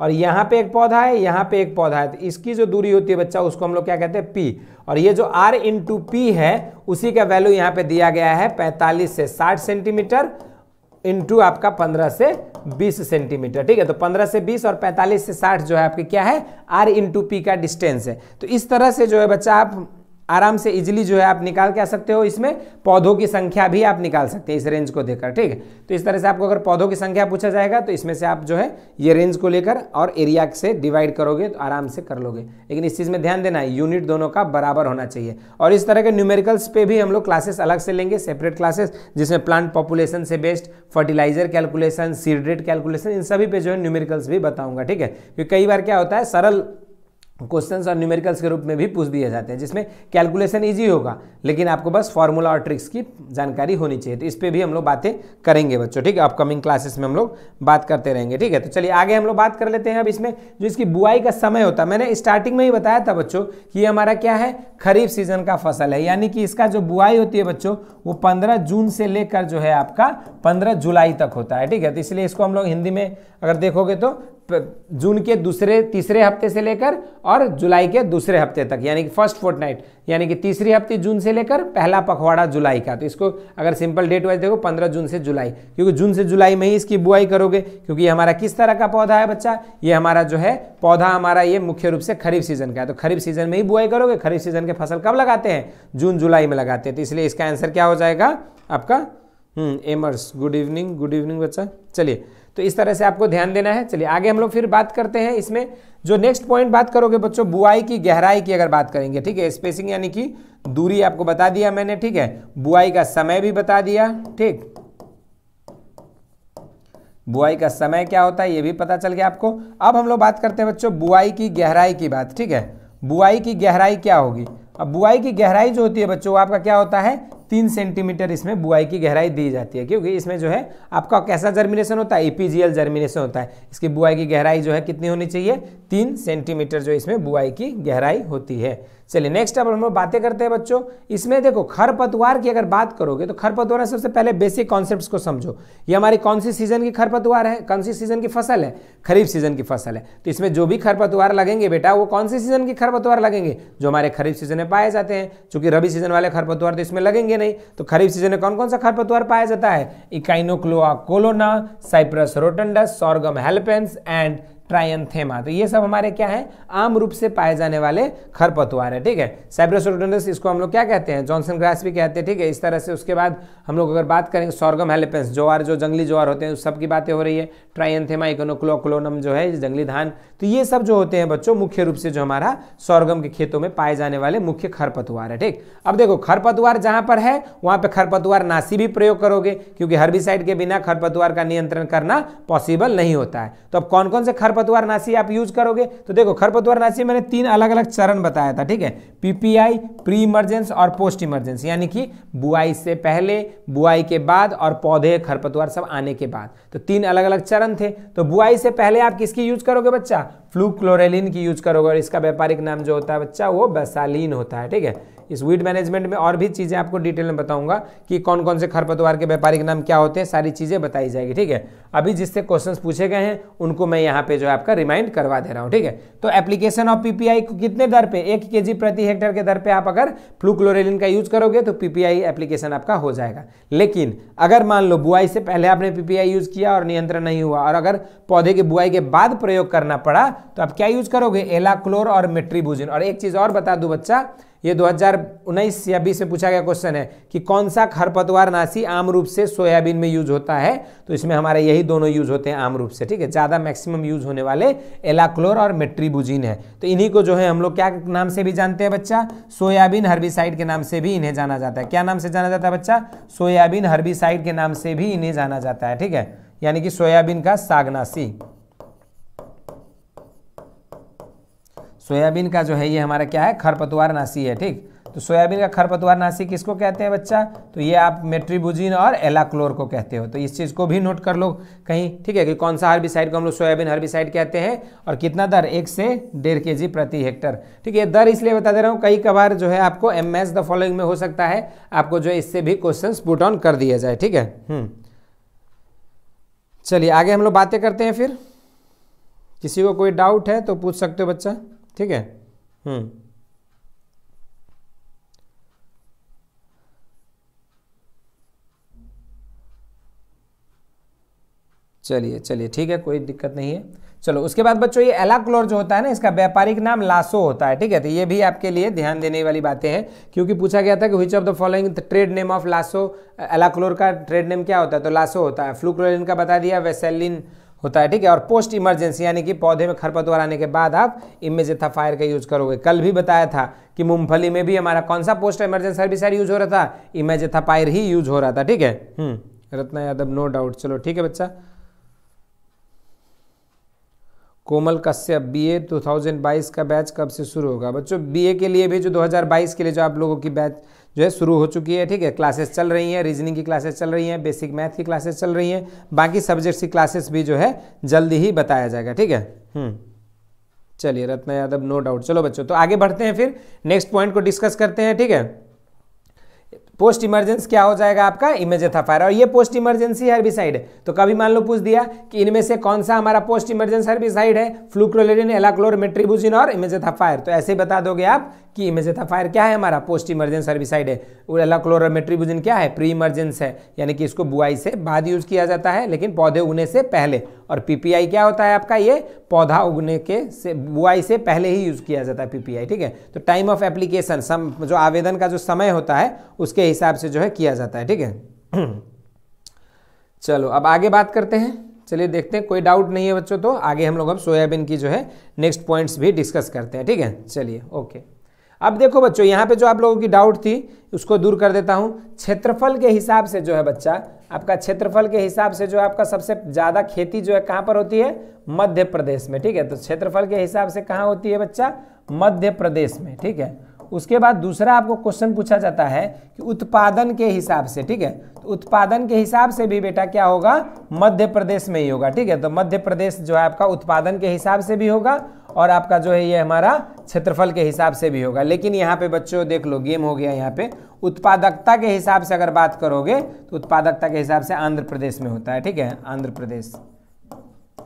और यहाँ पे एक पौधा है यहाँ पे एक पौधा है तो इसकी जो दूरी होती है बच्चा उसको हम लोग क्या कहते हैं पी और ये जो आर इंटू पी है उसी का वैल्यू यहाँ पे दिया गया है 45 से 60 सेंटीमीटर इंटू आपका 15 से 20 सेंटीमीटर ठीक है तो 15 से 20 और 45 से 60 जो है आपके क्या है आर इंटू पी का डिस्टेंस है तो इस तरह से जो है बच्चा आप आराम से इजिली जो है आप निकाल के आ सकते हो इसमें पौधों की संख्या भी आप निकाल सकते हैं इस रेंज को देकर ठीक है तो इस तरह से आपको अगर पौधों की संख्या पूछा जाएगा तो इसमें से आप जो है ये रेंज को लेकर और एरिया से डिवाइड करोगे तो आराम से कर लोगे लेकिन इस चीज़ में ध्यान देना है यूनिट दोनों का बराबर होना चाहिए और इस तरह के न्यूमेरिकल्स पे भी हम लोग क्लासेस अलग से लेंगे सेपरेट क्लासेस जिसमें प्लांट पॉपुलेशन से best fertiliser calculation seed calculation इन सभी पे जो है न्यूमेरिकल्स भी बताऊंगा ठीक है क्योंकि कई बार क्या होता है सरल क्वेश्चंस और न्यूमेरिकल्स के रूप में भी पूछ दिए जाते हैं जिसमें कैलकुलेशन इजी होगा लेकिन आपको बस फॉर्मूला और ट्रिक्स की जानकारी होनी चाहिए तो इस पर भी हम लोग बातें करेंगे बच्चों ठीक है अपकमिंग क्लासेस में हम लोग बात करते रहेंगे ठीक है तो चलिए आगे हम लोग बात कर लेते हैं अब इसमें जो इसकी बुआई का समय होता है मैंने स्टार्टिंग में ही बताया था बच्चों कि ये हमारा क्या है खरीफ सीजन का फसल है यानी कि इसका जो बुआई होती है बच्चों वो पंद्रह जून से लेकर जो है आपका पंद्रह जुलाई तक होता है ठीक है तो इसलिए इसको हम लोग हिंदी में अगर देखोगे तो जून के दूसरे तीसरे हफ्ते से लेकर और जुलाई के दूसरे हफ्ते तक यानी कि फर्स्ट फोर्टनाइट यानी कि तीसरी हफ्ते जून से लेकर पहला पखवाड़ा जुलाई का तो इसको अगर सिंपल डेट वाइज देखो पंद्रह जून से जुलाई क्योंकि जून से जुलाई में ही इसकी बुआई करोगे क्योंकि ये हमारा किस तरह का पौधा है बच्चा ये हमारा जो है पौधा हमारा ये मुख्य रूप से खरीफ सीजन का है तो खरीफ सीजन में ही बुआई करोगे खरीफ सीजन के फसल कब लगाते हैं जून जुलाई में लगाते हैं तो इसलिए इसका आंसर क्या हो जाएगा आपका एमर्स गुड इवनिंग गुड इवनिंग बच्चा चलिए तो इस तरह से आपको ध्यान देना है चलिए आगे हम लोग फिर बात करते हैं इसमें जो नेक्स्ट पॉइंट बात करोगे बच्चों बुआई की गहराई की अगर बात करेंगे ठीक है स्पेसिंग यानी कि दूरी आपको बता दिया मैंने ठीक है बुआई का समय भी बता दिया ठीक बुआई का समय क्या होता है ये भी पता चल गया आपको अब हम लोग बात करते हैं बच्चों बुआई की गहराई की बात ठीक है बुआई की गहराई क्या होगी अब बुआई की गहराई जो होती है बच्चों आपका क्या होता है तीन सेंटीमीटर इसमें बुआई की गहराई दी जाती है क्योंकि इसमें जो है आपका कैसा जर्मिनेशन होता है एपीजीएल जर्मिनेशन होता है इसकी बुआई की गहराई जो है कितनी होनी चाहिए तीन सेंटीमीटर जो इसमें बुआई की गहराई होती है चलिए नेक्स्ट अब हम लोग बातें करते हैं बच्चों इसमें देखो खरपतवार की अगर बात करोगे तो खरपतवार सबसे पहले बेसिक कॉन्सेप्ट को समझो ये हमारी कौन सी सीजन की खरपतवार है कौन सी सीजन की फसल है खरीफ सीजन की फसल है तो इसमें जो भी खरपतवार लगेंगे बेटा वो कौन सी सीजन की खरपतवार लगेंगे जो हमारे खरीफ सीजन में पाए जाते हैं चूंकि रबी सीजन वाले खरपतवार तो इसमें लगेंगे नहीं तो खरीफ सीजन में कौन कौन सा खरपतवार पाया जाता है echinochloa colona cyperus rotundus sorghum halepense and trianthema तो ये सब हमारे क्या है आम रूप से पाए जाने वाले खरपतवार है ठीक है साइब्रोसोडोनस इसको हम लोग क्या कहते हैं जॉनसन ग्रास भी कहते हैं ठीक है इस तरह से उसके बाद हम लोग अगर बात करें सॉर्गम हेलिपेंस ज्वार जो जंगली जोवार होते हैं उस सब की बातें हो रही है ट्राइनथेमा इकोनोक्लोक्लोनम जो है जंगली धान तो ये सब जो होते हैं बच्चों मुख्य रूप से जो हमारा सौरगम के खेतों में पाए जाने वाले मुख्य खरपतवार है ठीक अब देखो खरपतवार जहां पर है वहां पर खरपतवार नाशी भी प्रयोग करोगे क्योंकि हर्बिसाइड के बिना खरपतवार का नियंत्रण करना पॉसिबल नहीं होता है तो अब कौन कौन से खरपतवार नाशी आप यूज करोगे तो देखो खरपतवार नाशी मैंने तीन अलग अलग चरण बताया था ठीक है पीपीआई प्री इमरजेंस और पोस्ट इमरजेंस यानी कि बुआई से पहले बुआई के बाद और पौधे खरपतवार सब आने के बाद तो तीन अलग अलग चरण कारण थे तो बुआई से पहले आप किसकी यूज करोगे बच्चा फ्लू क्लोरेलिन की यूज करोगे और इसका व्यापारिक नाम जो होता है बच्चा वो बसालीन होता है ठीक है इस वीड मैनेजमेंट में और भी चीज़ें आपको डिटेल में बताऊंगा कि कौन कौन से खरपतवार के व्यापारिक नाम क्या होते हैं सारी चीज़ें बताई जाएगी ठीक है अभी जिससे क्वेश्चंस पूछे गए हैं उनको मैं यहाँ पे जो है आपका रिमाइंड करवा दे रहा हूँ ठीक है तो एप्लीकेशन ऑफ पीपीआई को कितने दर पर एक के प्रति हेक्टर के दर पर आप अगर फ्लू क्लोरेलिन का यूज करोगे तो पीपीआई एप्लीकेशन आपका हो जाएगा लेकिन अगर मान लो बुआई से पहले आपने पीपीआई यूज किया और नियंत्रण नहीं हुआ और अगर पौधे की बुआई के बाद प्रयोग करना पड़ा तो आप क्या यूज करोगे एलाक्लोर और मेट्रीबुजिन और एक चीज और बता दू बच्चा ये 2019 या 20 में पूछा गया क्वेश्चन है कि कौन सा खरपतवार नाशी आम रूप से सोयाबीन में यूज होता है तो इसमें हमारे यही दोनों यूज होते हैं आम रूप से ठीक है ज़्यादा मैक्सिमम यूज होने वाले एलाक्लोर और मेट्रीबुजिन है तो इन्हीं को जो है हम लोग क्या नाम से भी जानते हैं बच्चा सोयाबीन हर्बिसाइड के नाम से भी इन्हें जाना जाता है क्या नाम से जाना जाता है बच्चा सोयाबीन हर्बिसाइड के नाम से भी इन्हें जाना जाता है ठीक है यानी कि सोयाबीन का सागनासी सोयाबीन का जो है ये हमारा क्या है खरपतवार नाशी है ठीक तो सोयाबीन का खरपतवार नाशी किसको कहते हैं बच्चा तो ये आप मेट्रीबुजिन और एलाक्लोर को कहते हो तो इस चीज़ को भी नोट कर लो कहीं ठीक है कि कौन सा हर्बिसाइड को हम लोग सोयाबीन हर्बिसाइड कहते हैं और कितना दर एक से डेढ़ के जी प्रति हेक्टर ठीक है दर इसलिए बता दे रहा हूँ कई कबार जो है आपको एम एस द फॉलोइंग में हो सकता है आपको जो है इससे भी क्वेश्चन पुट ऑन कर दिया जाए ठीक है हम्म। चलिए आगे हम लोग बातें करते हैं फिर किसी को कोई डाउट है तो पूछ सकते हो बच्चा ठीक है हम्म चलिए चलिए ठीक है कोई दिक्कत नहीं है चलो उसके बाद बच्चों ये एलाक्लोर जो होता है ना इसका व्यापारिक नाम लासो होता है ठीक है तो ये भी आपके लिए ध्यान देने वाली बातें हैं क्योंकि पूछा गया था कि which of the following trade name of Lasso alachlor का ट्रेड नेम क्या होता है तो लासो होता है फ्लूक्लोरिन का बता दिया वेसेलिन होता है ठीक है और पोस्ट इमरजेंसी यानी कि पौधे में खरपतवार आने के बाद आप इमेजेथाफायर का यूज़ करोगे कल भी बताया था कि मूंगफली में भी हमारा कौन सा पोस्ट इमरजेंसी हर्बिसाइड यूज़ हो रहा था इमेजेथाफायर ही यूज़ हो रहा था ठीक है हम्म, रत्ना यादव नो डाउट चलो ठीक है बच्चा कोमल कश्यप बी ए का बैच कब से शुरू होगा बच्चों बी के लिए भी जो दो के लिए जो आप लोगों की बैच जो है शुरू हो चुकी है ठीक है क्लासेस चल रही हैं रीजनिंग की क्लासेस चल रही हैं बेसिक मैथ की क्लासेस चल रही हैं बाकी सब्जेक्ट्स की क्लासेस भी जो है जल्दी ही बताया जाएगा ठीक है हम्म। चलिए रत्न यादव नो डाउट चलो बच्चों तो आगे बढ़ते हैं फिर नेक्स्ट पॉइंट को डिस्कस करते हैं ठीक है पोस्ट इमरजेंस क्या हो जाएगा आपका इमेज एथाफायर और ये पोस्ट इमरजेंसी हर्बिसाइड है तो कभी मान लो पूछ दिया कि इनमें से कौन सा हमारा पोस्ट इमरजेंस हर्बिसाइड है फ्लूक्रोलेरिन एलाक्लोर मेट्रीबुजिन और एथाफायर तो ऐसे बता दोगे आप कि इमेजेथाफायर क्या है हमारा पोस्ट इमरजेंस सर्विसाइड है उरेला क्लोरोमेट्रीबुजिन क्या है प्री इमरजेंस है यानी कि इसको बुआई से बाद यूज़ किया जाता है लेकिन पौधे उगने से पहले और पीपीआई क्या होता है आपका ये पौधा उगने के से बुआई से पहले ही यूज़ किया जाता है पीपीआई ठीक है तो टाइम ऑफ एप्लीकेशन सम जो आवेदन का जो समय होता है उसके हिसाब से जो है किया जाता है ठीक है चलो अब आगे बात करते हैं चलिए देखते हैं कोई डाउट नहीं है बच्चों तो आगे हम लोग अब सोयाबीन की जो है नेक्स्ट पॉइंट्स भी डिस्कस करते हैं ठीक है चलिए ओके अब देखो बच्चों यहाँ पे जो आप लोगों की डाउट थी उसको दूर कर देता हूँ क्षेत्रफल के हिसाब से जो है बच्चा आपका क्षेत्रफल के हिसाब से जो आपका सबसे ज़्यादा खेती जो है कहाँ पर होती है मध्य प्रदेश में ठीक है तो क्षेत्रफल के हिसाब से कहाँ होती है बच्चा मध्य प्रदेश में ठीक है उसके बाद दूसरा आपको क्वेश्चन पूछा जाता है कि उत्पादन के हिसाब से ठीक है तो उत्पादन के हिसाब से भी बेटा क्या होगा मध्य प्रदेश में ही होगा ठीक है तो मध्य प्रदेश जो है आपका उत्पादन के हिसाब से भी होगा और आपका जो है ये हमारा क्षेत्रफल के हिसाब से भी होगा लेकिन यहाँ पे बच्चों देख लो गेम हो गया यहाँ पे उत्पादकता के हिसाब से अगर बात करोगे तो उत्पादकता के हिसाब से आंध्र प्रदेश में होता है ठीक है आंध्र प्रदेश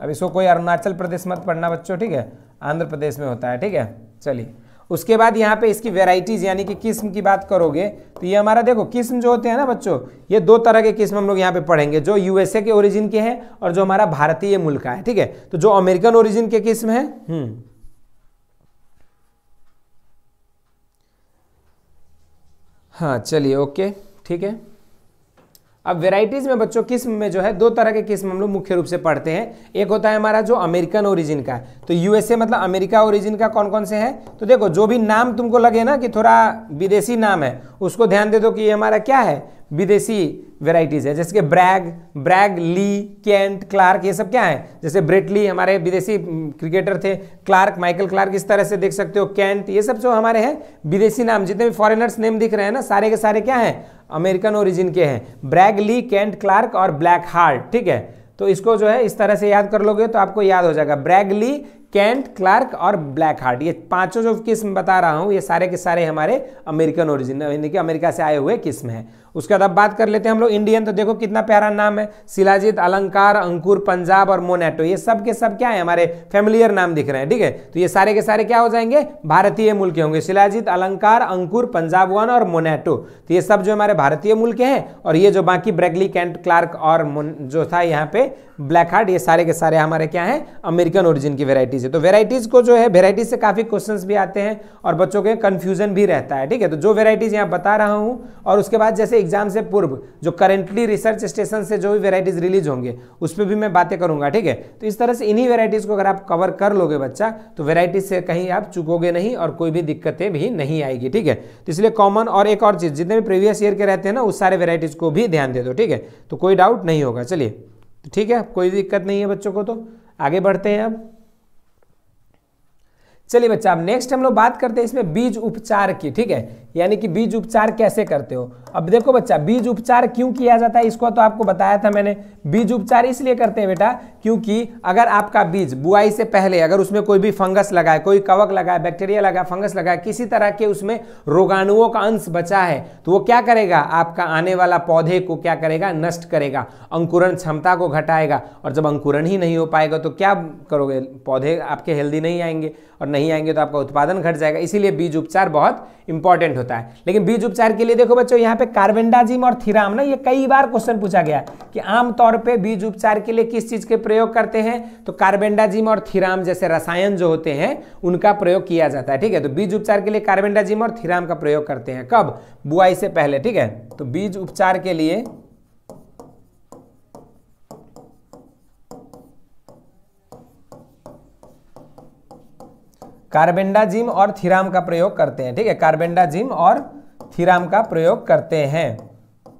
अब इसको कोई अरुणाचल प्रदेश मत पढ़ना बच्चों ठीक है आंध्र प्रदेश में होता है ठीक है चलिए उसके बाद यहाँ पे इसकी वेराइटीज़ यानी कि किस्म की बात करोगे तो ये हमारा देखो किस्म जो होते हैं ना बच्चों ये दो तरह के किस्म हम लोग यहाँ पे पढ़ेंगे जो यूएसए के ओरिजिन के हैं और जो हमारा भारतीय मूल का है ठीक है तो जो अमेरिकन ओरिजिन के किस्म है हम्म। हाँ चलिए ओके ठीक है अब वेराइटीज़ में बच्चों किस्म में जो है दो तरह के किस्म हम लोग मुख्य रूप से पढ़ते हैं एक होता है हमारा जो अमेरिकन ओरिजिन का तो यूएसए मतलब अमेरिका ओरिजिन का कौन कौन से है तो देखो जो भी नाम तुमको लगे ना कि थोड़ा विदेशी नाम है उसको ध्यान दे दो कि ये हमारा क्या है विदेशी वेराइटीज़ है जैसे कि Bragg Bragg Lee Kent Clark ये सब क्या है जैसे ब्रेटली हमारे विदेशी क्रिकेटर थे क्लार्क माइकल क्लार्क इस तरह से देख सकते हो कैंट ये सब जो हमारे हैं विदेशी नाम जितने भी फॉरेनर्स नेम दिख रहे हैं ना सारे के सारे क्या हैं अमेरिकन ओरिजिन के हैं ब्रैग ली कैंट क्लार्क और ब्लैक हार्ट ठीक है तो इसको जो है इस तरह से याद कर लोगे तो आपको याद हो जाएगा ब्रैग ली कैंट क्लार्क और ब्लैक हार्ट ये पांचों जो किस्म बता रहा हूँ ये सारे के सारे हमारे अमेरिकन ओरिजिन यानी कि अमेरिका से आए हुए किस्म हैं उसके बाद अब बात कर लेते हैं हम लोग इंडियन तो देखो कितना प्यारा नाम है शिलाजीत अलंकार अंकुर पंजाब और मोनेटो ये सब के सब क्या है हमारे फैमिलियर नाम दिख रहे हैं ठीक है तो ये सारे के सारे क्या हो जाएंगे भारतीय मूल के होंगे शिलाजीत अलंकार अंकुर पंजाब वन और मोनेटो तो ये सब जो हमारे भारतीय मूल के हैं और ये जो बाकी ब्रैगली कैंट क्लार्क और जो था यहाँ पे ब्लैक हार्ट ये सारे के सारे हमारे क्या है अमेरिकन ओरिजिन की वेरायटी वेराइटीज़ है तो वेराइटीज़ को जो है वेराइटीज़ से काफ़ी क्वेश्चंस भी आते हैं और बच्चों के कंफ्यूजन भी रहता है ठीक है तो जो वेराइटीज़ यहाँ बता रहा हूँ और उसके बाद जैसे एग्जाम से पूर्व जो करेंटली रिसर्च स्टेशन से जो भी वेराइटीज़ रिलीज होंगे उस पर भी मैं बातें करूंगा ठीक है तो इस तरह से इन्हीं वेराइटीज़ को अगर आप कवर कर लोगे बच्चा तो वेराइटीज़ से कहीं आप चुकोगे नहीं और कोई भी दिक्कतें भी नहीं आएगी ठीक है तो इसलिए कॉमन और एक और चीज़ जितने भी प्रीवियस ईयर के रहते हैं ना उस सारे वेराइटीज़ को भी ध्यान दे दो ठीक है तो कोई डाउट नहीं होगा चलिए तो ठीक है कोई दिक्कत नहीं है बच्चों को तो आगे बढ़ते हैं अब चलिए बच्चा अब नेक्स्ट हम लोग बात करते हैं इसमें बीज उपचार की ठीक है यानी कि बीज उपचार कैसे करते हो अब देखो बच्चा बीज उपचार क्यों किया जाता है इसको तो आपको बताया था मैंने बीज उपचार इसलिए करते हैं बेटा क्योंकि अगर आपका बीज बुआई से पहले अगर उसमें कोई भी फंगस लगाए कोई कवक लगाए बैक्टीरिया लगाए फंगस लगाए किसी तरह के उसमें रोगाणुओं का अंश बचा है तो वो क्या करेगा आपका आने वाला पौधे को क्या करेगा नष्ट करेगा अंकुरण क्षमता को घटाएगा और जब अंकुरण ही नहीं हो पाएगा तो क्या करोगे पौधे आपके हेल्दी नहीं आएंगे और नहीं आएंगे तो आपका उत्पादन घट जाएगा इसीलिए बीज उपचार बहुत इंपॉर्टेंट होता है लेकिन बीज उपचार के लिए देखो बच्चों यहाँ पे कार्बेंडाजिम और थीराम ना ये कई बार क्वेश्चन पूछा गया कि आमतौर पे बीज उपचार के लिए किस चीज के प्रयोग करते हैं तो कार्बेंडाजिम और थीराम जैसे रसायन जो होते हैं उनका प्रयोग किया जाता है ठीक है तो बीज उपचार के लिए कार्बेंडाजिम और थीराम का प्रयोग करते हैं कब बुआई से पहले ठीक है तो बीज उपचार के लिए कार्बेंडाजिम और थीराम का प्रयोग करते हैं ठीक है कार्बेंडाजिम और थीराम का प्रयोग करते हैं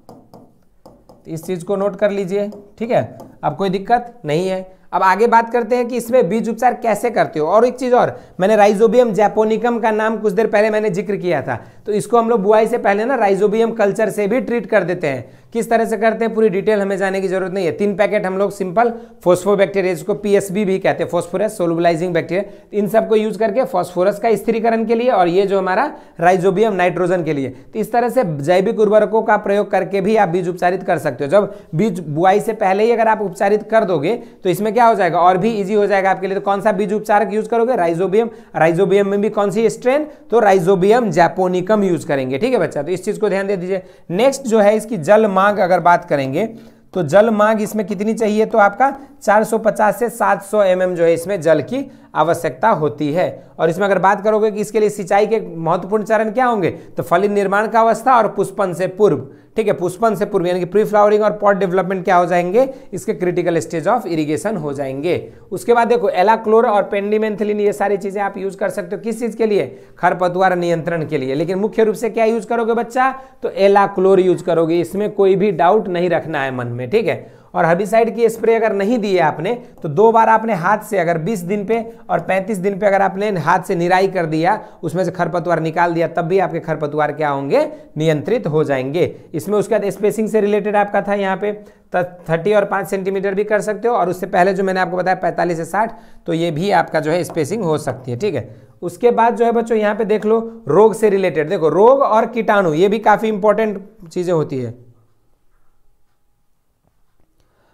तो इस चीज़ को नोट कर लीजिए ठीक है अब कोई दिक्कत नहीं है अब आगे बात करते हैं कि इसमें बीज उपचार कैसे करते हो और एक चीज़ और मैंने राइजोबियम जैपोनिकम का नाम कुछ देर पहले मैंने जिक्र किया था तो इसको हम लोग बुआई से पहले ना राइजोबियम कल्चर से भी ट्रीट कर देते हैं किस तरह से करते हैं पूरी डिटेल हमें जाने की जरूरत नहीं है तीन पैकेट हम लोग सिंपल फोस्फो बैक्टेरिया जिसको पीएसबी भी कहते हैं फोस्फोरस सोलबलाइजिंग बैक्टीरिया इन सबको यूज करके फॉस्फोरस का स्थिरीकरण के लिए और ये जो हमारा राइजोबियम नाइट्रोजन के लिए तो इस तरह से जैविक उर्वरकों का प्रयोग करके भी आप बीज उपचारित कर सकते हो जब बीज बुआई से पहले ही अगर आप उपचारित कर दोगे तो इसमें क्या हो जाएगा और भी ईजी हो जाएगा आपके लिए तो कौन सा बीज उपचारक यूज करोगे राइजोबियम राइजोबियम में भी कौन सी स्ट्रेन तो राइजोबियम जैपोनिकम यूज करेंगे ठीक है बच्चा तो इस चीज को ध्यान दे दीजिए नेक्स्ट जो है इसकी जल मांग अगर बात करेंगे तो जल मांग इसमें कितनी चाहिए तो आपका 450 से 700 सौ mm जो है इसमें जल की आवश्यकता होती है और इसमें अगर बात करोगे कि इसके लिए सिंचाई के महत्वपूर्ण चरण क्या होंगे तो फली निर्माण का अवस्था और पुष्पन से पूर्व ठीक है पुष्पन से पूर्व यानी कि प्री फ्लावरिंग और पॉट डेवलपमेंट क्या हो जाएंगे इसके क्रिटिकल स्टेज ऑफ इरिगेशन हो जाएंगे उसके बाद देखो एलाक्लोर और पेंडिमेंथिलिन ये सारी चीज़ें आप यूज कर सकते हो किस चीज़ के लिए खरपतवार नियंत्रण के लिए लेकिन मुख्य रूप से क्या यूज करोगे बच्चा तो एलाक्लोर यूज करोगे इसमें कोई भी डाउट नहीं रखना है मन में ठीक है और हर्बिसाइड की स्प्रे अगर नहीं दी है आपने तो दो बार आपने हाथ से अगर 20 दिन पे और 35 दिन पे अगर आपने हाथ से निराई कर दिया उसमें से खरपतवार निकाल दिया तब भी आपके खरपतवार क्या होंगे नियंत्रित हो जाएंगे इसमें उसके बाद स्पेसिंग से रिलेटेड आपका था यहाँ पे थर्टी तो और पाँच सेंटीमीटर भी कर सकते हो और उससे पहले जो मैंने आपको बताया पैंतालीस से साठ तो ये भी आपका जो है स्पेसिंग हो सकती है ठीक है उसके बाद जो है बच्चों यहाँ पे देख लो रोग से रिलेटेड देखो रोग और कीटाणु ये भी काफ़ी इंपॉर्टेंट चीज़ें होती है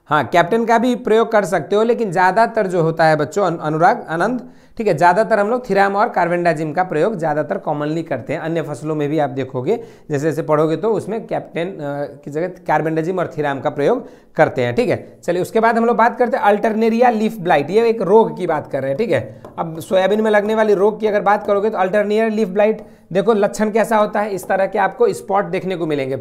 हाँ कैप्टन का भी प्रयोग कर सकते हो लेकिन ज़्यादातर जो होता है बच्चों अनुराग आनंद ठीक है ज़्यादातर हम लोग थिराम और कार्बेंडाजिम का प्रयोग ज़्यादातर कॉमनली करते हैं अन्य फसलों में भी आप देखोगे जैसे जैसे पढ़ोगे तो उसमें कैप्टन की जगह कार्बेंडाजिम और थिराम का प्रयोग करते हैं ठीक है चलिए उसके बाद हम लोग बात करते हैं अल्टरनेरिया लीफ ब्लाइट ये एक रोग की बात कर रहे हैं ठीक है अब सोयाबीन में लगने वाली रोग की अगर बात करोगे तो अल्टरनेरिया लीफ ब्लाइट देखो लक्षण कैसा होता है इस तरह के आपको स्पॉट देखने को मिलेंगे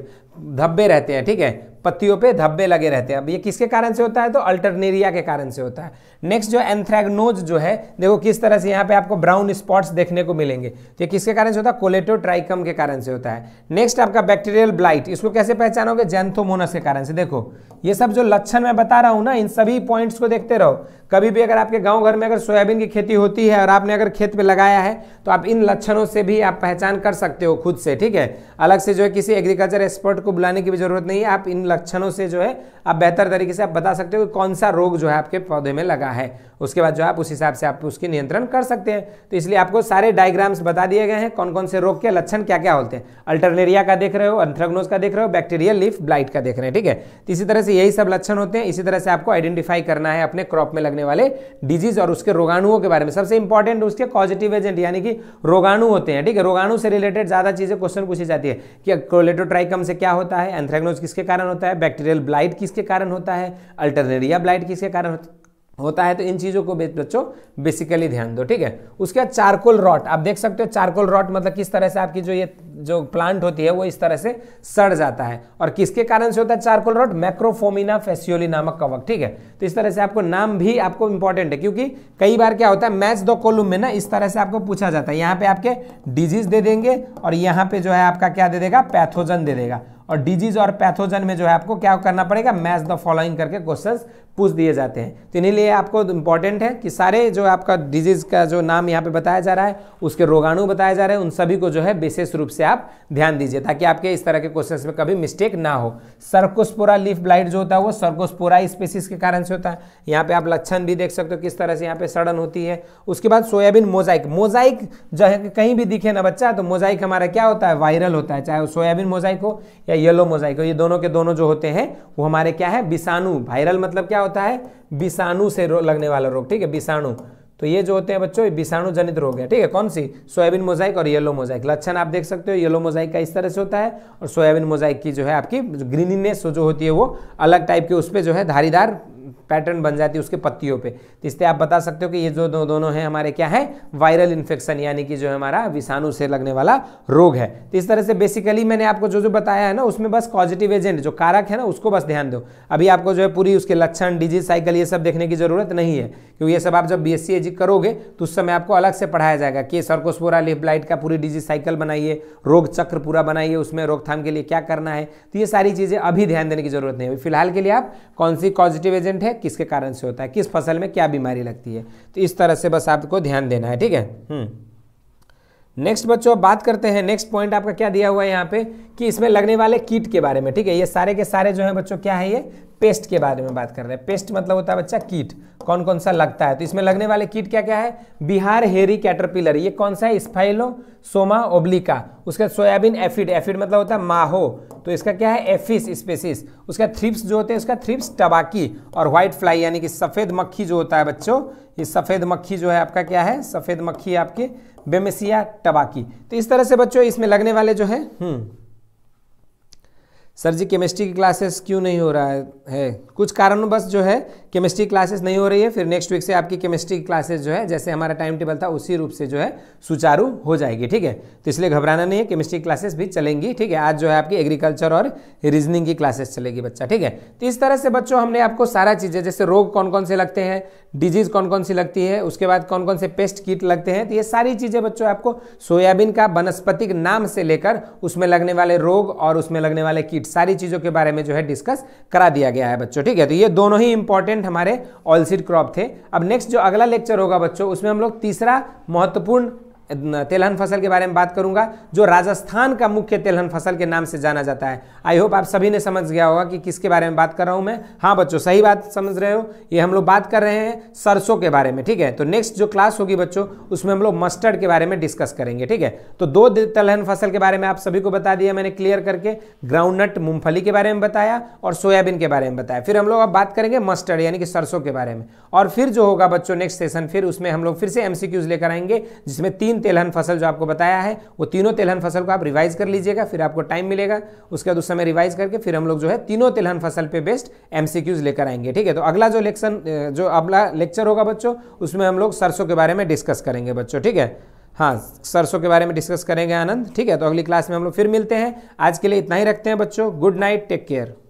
धब्बे रहते हैं ठीक है पत्तियों पे धब्बे लगे रहते हैं अब ये किसके कारण से होता है तो अल्टरनेरिया के कारण से होता है नेक्स्ट जो एंथ्रैगनोज जो है देखो किस तरह से यहाँ पे आपको ब्राउन स्पॉट्स देखने को मिलेंगे तो ये किसके कारण से होता है कोलेटो ट्राइकम के कारण से होता है नेक्स्ट आपका बैक्टीरियल ब्लाइट इसको कैसे पहचानोगे जैंथोमोनस के कारण से देखो ये सब जो लक्षण मैं बता रहा हूँ ना इन सभी पॉइंट्स को देखते रहो कभी भी अगर आपके गांव घर में अगर सोयाबीन की खेती होती है और आपने अगर खेत में लगाया है तो आप इन लक्षणों से भी आप पहचान कर सकते हो खुद से ठीक है अलग से जो है किसी एग्रीकल्चर एक्सपर्ट को बुलाने की भी जरूरत नहीं है आप इन लक्षणों से जो है आप बेहतर तरीके से आप बता सकते हो कि कौन सा रोग जो है आपके पौधे में लगा है उसके बाद जो आप उस हिसाब से आप उसकी नियंत्रण कर सकते हैं तो इसलिए आपको सारे डायग्राम्स बता दिए गए हैं कौन कौन से रोग के लक्षण क्या क्या होते हैं अल्टरनेरिया का देख रहे हो अंथ्रग्नोज का देख रहे हो बैक्टीरियल लीफ ब्लाइट का देख रहे हैं ठीक है तो इसी तरह से यही सब लक्षण होते हैं इसी तरह से आपको आइडेंटिफाई करना है अपने क्रॉप में लगने वाले डिजीज और उसके रोगाणुओं के बारे में सबसे इंपॉर्टेंट उसके पॉजिटिव एजेंट यानी कि रोगाणु होते हैं ठीक है रोगाणु से रिलेटेड ज़्यादा चीज़ें क्वेश्चन पूछी जाती है कि कोलेटोट्राइकम से क्या होता है एंथ्रेग्नोज किसके कारण होता है बैक्टीरियल ब्लाइट किसके कारण होता है अल्टरनेरिया ब्लाइट किसके कारण होता है होता है तो इन चीज़ों को बच्चों बेसिकली ध्यान दो ठीक है उसके बाद चारकोल रॉट आप देख सकते हो चारकोल रॉट मतलब किस तरह से आपकी जो ये जो प्लांट होती है वो इस तरह से सड़ जाता है और किसके कारण से होता है चारकोल रॉट मैक्रोफोमिना फेसियोली नामक कवक ठीक है तो इस तरह से आपको नाम भी आपको इंपॉर्टेंट है क्योंकि कई बार क्या होता है मैच दो कोलूम में ना इस तरह से आपको पूछा जाता है यहाँ पे आपके डिजीज दे देंगे और यहाँ पे जो है आपका क्या दे देगा पैथोजन दे देगा और डिजीज और पैथोजन में जो है आपको क्या करना पड़ेगा मैच द फॉलोइंग करके क्वेश्चंस पूछ दिए जाते हैं तो इन्हीं लिए आपको इम्पॉर्टेंट है कि सारे जो आपका डिजीज़ का जो नाम यहाँ पे बताया जा रहा है उसके रोगाणु बताया जा रहे हैं उन सभी को जो है विशेष रूप से आप ध्यान दीजिए ताकि आपके इस तरह के क्वेश्चन में कभी मिस्टेक ना हो सर्कोस्पोरा लीफ ब्लाइट जो होता है वो सर्कोस्पोरा स्पेसिस के कारण से होता है यहाँ पे आप लक्षण भी देख सकते हो किस तरह से यहाँ पे सड़न होती है उसके बाद सोयाबीन मोजाइक मोजाइक जो है कहीं भी दिखे ना बच्चा तो मोजाइक हमारा क्या होता है वायरल होता है चाहे वो सोयाबीन मोजाइक हो या येलो मोजाइक हो ये दोनों के दोनों जो होते हैं वो हमारे क्या है विषाणु वायरल मतलब क्या होता है विषाणु से लगने वाला रोग ठीक है विषाणु तो ये जो होते हैं बच्चों विषाणु जनित रोग है ठीक है कौन सी सोयाबीन मोजाइक और येलो मोजाइक लक्षण आप देख सकते हो येलो मोजाइक का इस तरह से होता है और सोयाबीन मोजाइक की जो है आपकी ग्रीनिनेस जो होती है वो अलग टाइप के उस पर जो है धारीदार पैटर्न बन जाती है उसके पत्तियों पे तो इससे आप बता सकते हो कि ये जो दो, दोनों हैं हमारे क्या है वायरल इन्फेक्शन यानी कि जो हमारा विषाणु से लगने वाला रोग है तो इस तरह से बेसिकली मैंने आपको जो जो बताया है ना उसमें बस पॉजिटिव एजेंट जो कारक है ना उसको बस ध्यान दो अभी आपको जो है पूरी उसके लक्षण डिजीज साइकिल ये सब देखने की जरूरत नहीं है क्योंकि ये सब आप जब बी एस करोगे तो उस समय आपको अलग से पढ़ाया जाएगा कि सर्कोस्पोरा लिपलाइट का पूरी डिजीज साइकिल बनाइए रोग चक्र पूरा बनाइए उसमें रोकथाम के लिए क्या करना है तो ये सारी चीज़ें अभी ध्यान देने की जरूरत नहीं है फिलहाल के लिए आप कौन सी पॉजिटिव एजेंट एक्सीडेंट है किसके कारण से होता है किस फसल में क्या बीमारी लगती है तो इस तरह से बस आपको ध्यान देना है ठीक है हम्म। नेक्स्ट बच्चों बात करते हैं नेक्स्ट पॉइंट आपका क्या दिया हुआ है यहाँ पे कि इसमें लगने वाले कीट के बारे में ठीक है ये सारे के सारे जो है बच्चों क्या है ये पेस्ट के बारे में बात कर रहे हैं पेस्ट मतलब होता है बच्चा कीट कौन कौन सा लगता है तो इसमें लगने वाले कीट क्या क्या है बिहार हेरी कैटरपिलर ये कौन सा है स्फाइलो सोमा ओब्लिका उसका सोयाबीन एफिड एफिड मतलब होता है माहो तो इसका क्या है एफिस स्पेसिस उसका थ्रिप्स जो होते हैं उसका थ्रिप्स टबाकी और व्हाइट फ्लाई यानी कि सफ़ेद मक्खी जो होता है बच्चों ये सफ़ेद मक्खी जो है आपका क्या है सफ़ेद मक्खी आपके बेमेसिया टबाकी तो इस तरह से बच्चों इसमें लगने वाले जो है हम्म, सर जी केमिस्ट्री की क्लासेस क्यों नहीं हो रहा है कुछ कारणों बस जो है केमिस्ट्री क्लासेस नहीं हो रही है फिर नेक्स्ट वीक से आपकी केमिस्ट्री क्लासेस जो है जैसे हमारा टाइम टेबल था उसी रूप से जो है सुचारू हो जाएगी ठीक है तो इसलिए घबराना नहीं है केमिस्ट्री क्लासेस भी चलेंगी ठीक है आज जो है आपकी एग्रीकल्चर और रीजनिंग की क्लासेस चलेगी बच्चा ठीक है तो इस तरह से बच्चों हमने आपको सारा चीज़ें जैसे रोग कौन कौन से लगते हैं डिजीज कौन कौन सी लगती है उसके बाद कौन कौन से पेस्ट कीट लगते हैं तो ये सारी चीज़ें बच्चों आपको सोयाबीन का वनस्पतिक नाम से लेकर उसमें लगने वाले रोग और उसमें लगने वाले कीट सारी चीज़ों के बारे में जो है डिस्कस करा दिया गया है बच्चों ठीक है तो ये दोनों ही इंपॉर्टेंट इंपॉर्टेंट हमारे ऑलसीड क्रॉप थे अब नेक्स्ट जो अगला लेक्चर होगा बच्चों उसमें हम लोग तीसरा महत्वपूर्ण तेलहन फसल के बारे में बात करूंगा जो राजस्थान का मुख्य तेलहन फसल के नाम से जाना जाता है आई होप आप सभी ने समझ गया होगा कि किसके बारे में बात कर रहा हूं मैं हाँ बच्चों सही बात समझ रहे हो ये हम लोग बात कर रहे हैं सरसों के बारे में ठीक है तो नेक्स्ट जो क्लास होगी बच्चों उसमें हम लोग मस्टर्ड के बारे में डिस्कस करेंगे ठीक है तो दो तेलहन फसल के बारे में आप सभी को बता दिया मैंने क्लियर करके ग्राउंडनट मूंगफली के बारे में बताया और सोयाबीन के बारे में बताया फिर हम लोग अब बात करेंगे मस्टर्ड यानी कि सरसों के बारे में और फिर जो होगा बच्चों नेक्स्ट सेशन फिर उसमें हम लोग फिर से एमसीक्यूज लेकर आएंगे जिसमें तीन तीन तेलहन फसल जो आपको बताया है वो तीनों तेलहन फसल को आप रिवाइज कर लीजिएगा फिर आपको टाइम मिलेगा उसके बाद उस समय रिवाइज करके फिर हम लोग जो है तीनों तेलहन फसल पे बेस्ड एमसीक्यूज लेकर आएंगे ठीक है तो अगला जो लेक्शन जो अगला लेक्चर होगा बच्चों उसमें हम लोग सरसों के बारे में डिस्कस करेंगे बच्चों ठीक है हाँ सरसों के बारे में डिस्कस करेंगे आनंद ठीक है तो अगली क्लास में हम लोग फिर मिलते हैं आज के लिए इतना ही रखते हैं बच्चों गुड नाइट टेक केयर